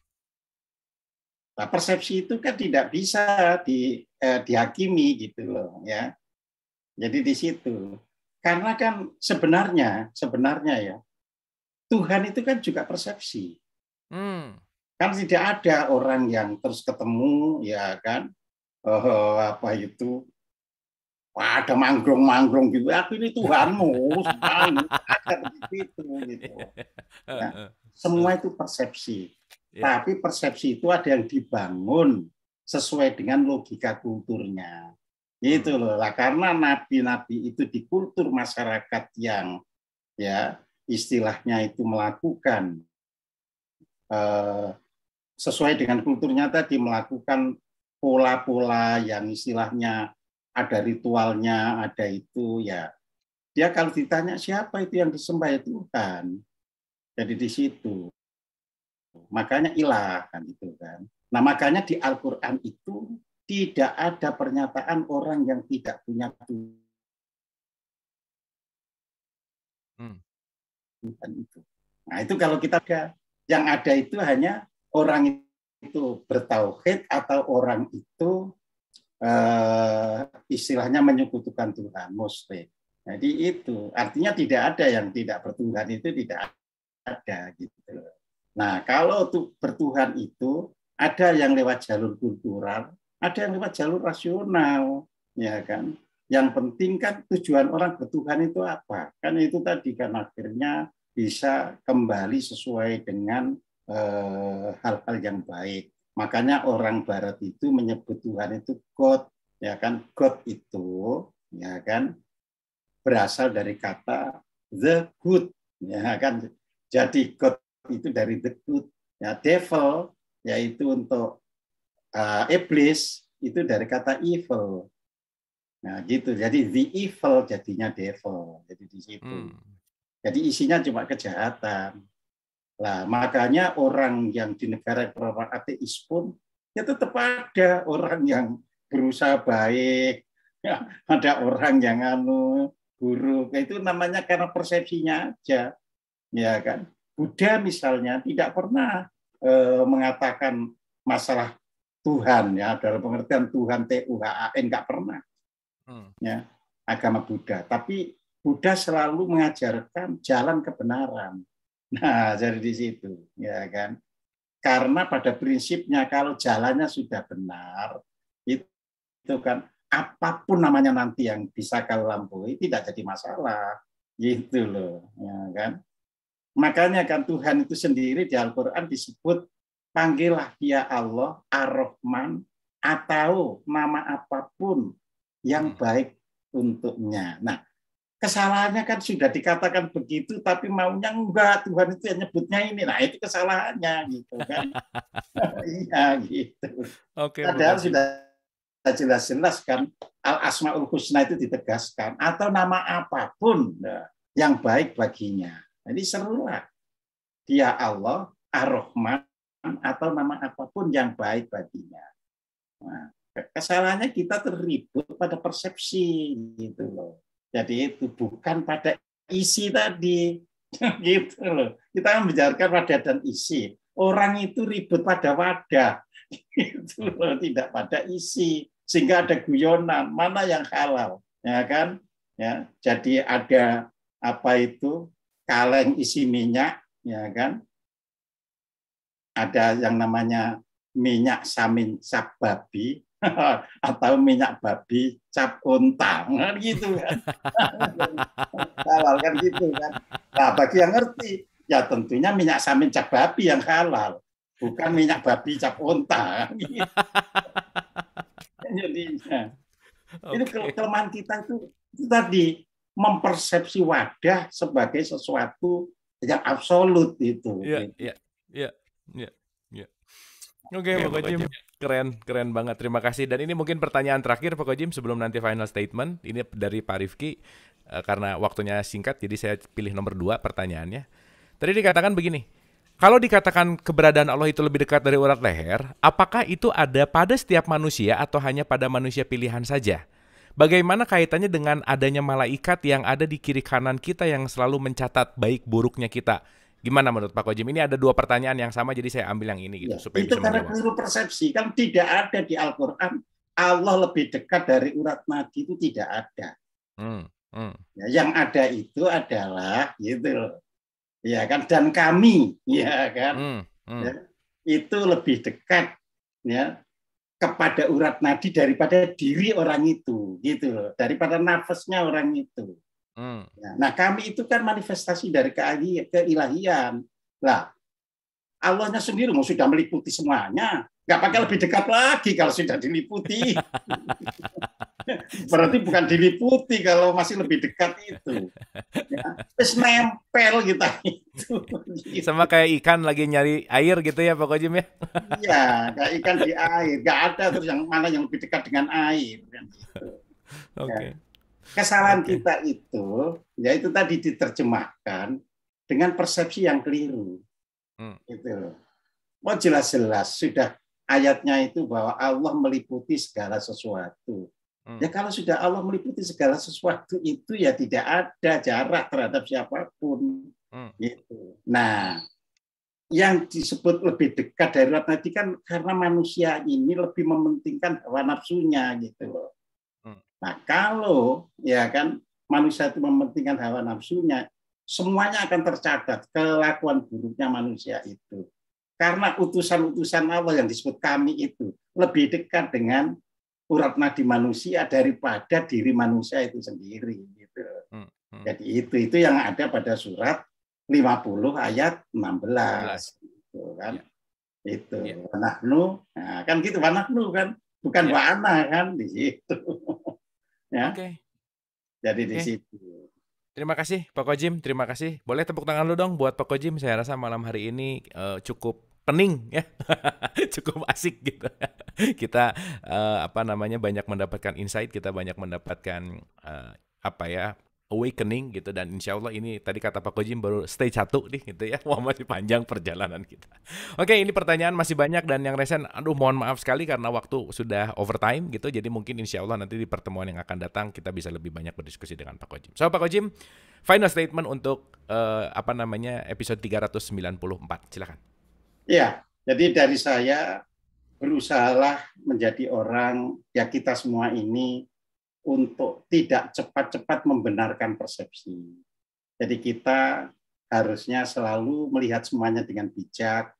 Nah, persepsi itu kan tidak bisa di, eh, dihakimi gitu loh ya. Jadi di situ. Karena kan sebenarnya sebenarnya ya Tuhan itu kan juga persepsi. Hmm. Kan tidak ada orang yang terus ketemu, ya kan? Oh, apa itu? Wah, ada manggung-manggung gitu. Aku ini Tuhanmu, ada begitu gitu. Nah, semua itu persepsi. Yeah. Tapi persepsi itu ada yang dibangun sesuai dengan logika kulturnya. Gitu hmm. loh. karena nabi-nabi itu di kultur masyarakat yang ya istilahnya itu melakukan eh, sesuai dengan kulturnya tadi melakukan pola-pola yang istilahnya ada ritualnya, ada itu ya. Dia kalau ditanya siapa itu yang disembah ya Tuhan. Jadi di situ. Makanya ilah kan itu kan. Nah, makanya di Al-Qur'an itu tidak ada pernyataan orang yang tidak punya Tuhan. Hmm. Tuhan itu. Nah itu kalau kita ada, yang ada itu hanya orang itu bertauhid atau orang itu eh, istilahnya menyekutukan Tuhan, musti. Jadi itu artinya tidak ada yang tidak bertuhan itu tidak ada gitu. Nah kalau tuh bertuhan itu ada yang lewat jalur kultural, ada yang lewat jalur rasional, ya kan? Yang penting kan tujuan orang bertuhan itu apa? Kan itu tadi kan akhirnya bisa kembali sesuai dengan eh, hal-hal yang baik. Makanya orang Barat itu menyebut Tuhan itu God, ya kan? God itu, ya kan, berasal dari kata the good, ya kan? Jadi God itu dari the good, ya devil yaitu untuk uh, iblis itu dari kata evil, Nah gitu, jadi the evil jadinya devil, jadi di situ. Hmm. Jadi isinya cuma kejahatan. Lah makanya orang yang di negara berapa ateis pun ya tetap ada orang yang berusaha baik, ya, ada orang yang anu buruk. Nah, itu namanya karena persepsinya aja, ya kan. Buddha misalnya tidak pernah eh, mengatakan masalah Tuhan ya dalam pengertian Tuhan T U H A N nggak pernah hmm. ya agama Buddha. Tapi Buddha selalu mengajarkan jalan kebenaran. Nah, jadi di situ, ya kan? Karena pada prinsipnya kalau jalannya sudah benar, itu kan apapun namanya nanti yang bisa kau lampaui tidak jadi masalah, gitu loh, ya kan? Makanya kan Tuhan itu sendiri di Al-Quran disebut panggillah ya Allah, Ar-Rahman, atau nama apapun yang hmm. baik untuknya. Nah, kesalahannya kan sudah dikatakan begitu tapi maunya enggak Tuhan itu yang nyebutnya ini nah itu kesalahannya gitu kan iya gitu okay, padahal sudah jelas-jelas kan al asmaul husna itu ditegaskan atau nama apapun nah, yang baik baginya jadi nah, serulah dia Allah ar-Rahman atau nama apapun yang baik baginya nah, Kesalahannya kita terribut pada persepsi gitu loh. Jadi itu bukan pada isi tadi gitu loh. Kita membicarakan wadah dan isi. Orang itu ribut pada wadah gitu loh, tidak pada isi sehingga ada guyonan mana yang halal ya kan ya jadi ada apa itu kaleng isi minyak ya kan ada yang namanya minyak samin sap atau minyak babi cap unta kan gitu kan halal kan gitu kan nah bagi yang ngerti ya tentunya minyak samin cap babi yang halal bukan minyak babi cap unta kan gitu. okay. itu kelemahan kita itu, itu tadi mempersepsi wadah sebagai sesuatu yang absolut itu iya, iya, iya, ya ya ya ya Oke, pokoknya Keren, keren banget. Terima kasih. Dan ini mungkin pertanyaan terakhir Pak Kojim sebelum nanti final statement. Ini dari Pak Rifki eh, karena waktunya singkat jadi saya pilih nomor dua pertanyaannya. Tadi dikatakan begini, kalau dikatakan keberadaan Allah itu lebih dekat dari urat leher, apakah itu ada pada setiap manusia atau hanya pada manusia pilihan saja? Bagaimana kaitannya dengan adanya malaikat yang ada di kiri kanan kita yang selalu mencatat baik buruknya kita? Gimana menurut Pak Kojim? Ini ada dua pertanyaan yang sama, jadi saya ambil yang ini gitu ya, supaya itu bisa karena keliru persepsi kan tidak ada di Al-Quran Allah lebih dekat dari urat nadi itu tidak ada. Hmm, hmm. Ya, yang ada itu adalah gitu loh, ya kan dan kami ya kan hmm, hmm. Ya, itu lebih dekat ya kepada urat nadi daripada diri orang itu gitu daripada nafasnya orang itu Hmm. Ya, nah, kami itu kan manifestasi dari keilahian. Lah, Allahnya sendiri mau sudah meliputi semuanya. Gak pakai lebih dekat lagi kalau sudah diliputi. Berarti bukan diliputi kalau masih lebih dekat itu. Ya, terus nempel kita itu. Sama kayak ikan lagi nyari air gitu ya Pak Kojim ya? Iya, kayak ikan di air. Gak ada terus yang mana yang lebih dekat dengan air. Kan gitu. Oke. Okay. Ya. Kesalahan okay. kita itu, ya itu tadi diterjemahkan dengan persepsi yang keliru. Hmm. itu Mau jelas-jelas sudah ayatnya itu bahwa Allah meliputi segala sesuatu. Hmm. Ya kalau sudah Allah meliputi segala sesuatu itu ya tidak ada jarak terhadap siapapun. Hmm. Gitu. Nah, yang disebut lebih dekat dari tadi kan karena manusia ini lebih mementingkan hawa nafsunya gitu loh. Nah, kalau ya kan manusia itu mementingkan hawa nafsunya, semuanya akan tercatat kelakuan buruknya manusia itu. Karena utusan-utusan Allah yang disebut kami itu lebih dekat dengan urat nadi manusia daripada diri manusia itu sendiri gitu. Hmm, hmm. Jadi itu itu yang ada pada surat 50 ayat 16 gitu kan. Ya. Itu ya. Nah, kan gitu wanahnu kan bukan ya. kan di situ. Ya. Oke. Okay. Jadi okay. situ. Terima kasih Pak Kojim, terima kasih. Boleh tepuk tangan lu dong buat Pak Kojim. Saya rasa malam hari ini uh, cukup pening ya cukup asik gitu kita uh, apa namanya banyak mendapatkan insight kita banyak mendapatkan uh, apa ya awakening gitu dan insya Allah ini tadi kata Pak Kojim baru stage satu nih gitu ya wah masih panjang perjalanan kita oke ini pertanyaan masih banyak dan yang resen aduh mohon maaf sekali karena waktu sudah overtime gitu jadi mungkin insya Allah nanti di pertemuan yang akan datang kita bisa lebih banyak berdiskusi dengan Pak Kojim so Pak Kojim final statement untuk uh, apa namanya episode 394 silakan. ya jadi dari saya berusahalah menjadi orang ya kita semua ini untuk tidak cepat-cepat membenarkan persepsi. Jadi kita harusnya selalu melihat semuanya dengan bijak,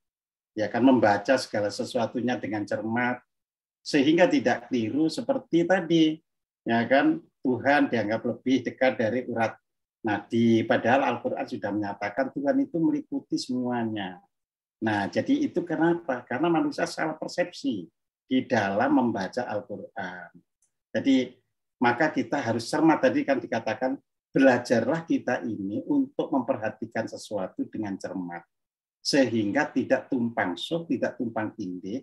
ya kan membaca segala sesuatunya dengan cermat sehingga tidak keliru seperti tadi, ya kan Tuhan dianggap lebih dekat dari urat nadi padahal Al-Qur'an sudah menyatakan Tuhan itu meliputi semuanya. Nah, jadi itu kenapa? Karena manusia salah persepsi di dalam membaca Al-Qur'an. Jadi maka kita harus cermat tadi kan dikatakan belajarlah kita ini untuk memperhatikan sesuatu dengan cermat sehingga tidak tumpang sub, tidak tumpang tindih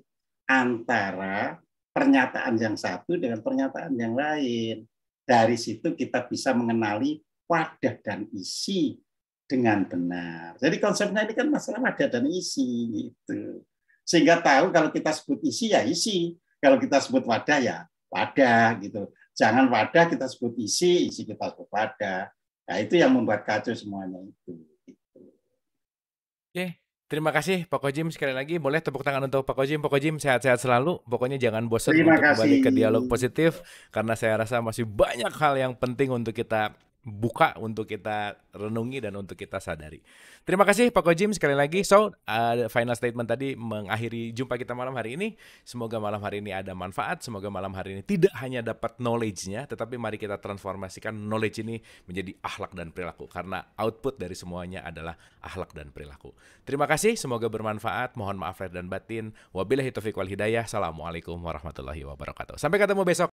antara pernyataan yang satu dengan pernyataan yang lain. Dari situ kita bisa mengenali wadah dan isi dengan benar. Jadi konsepnya ini kan masalah wadah dan isi gitu. Sehingga tahu kalau kita sebut isi ya isi, kalau kita sebut wadah ya wadah gitu. Jangan wadah kita sebut isi, isi kita sebut wadah. Nah itu yang membuat kacau semuanya itu. Oke, terima kasih Pak Kojim sekali lagi. Boleh tepuk tangan untuk Pak Kojim. Pak Kojim sehat-sehat selalu. Pokoknya jangan bosan untuk kembali ke dialog positif karena saya rasa masih banyak hal yang penting untuk kita buka untuk kita renungi dan untuk kita sadari. Terima kasih Pak Kojim sekali lagi. So, uh, final statement tadi mengakhiri jumpa kita malam hari ini. Semoga malam hari ini ada manfaat, semoga malam hari ini tidak hanya dapat knowledge-nya, tetapi mari kita transformasikan knowledge ini menjadi akhlak dan perilaku karena output dari semuanya adalah akhlak dan perilaku. Terima kasih, semoga bermanfaat. Mohon maaf lahir dan batin. Wabillahi taufiq wal hidayah. Assalamualaikum warahmatullahi wabarakatuh. Sampai ketemu besok.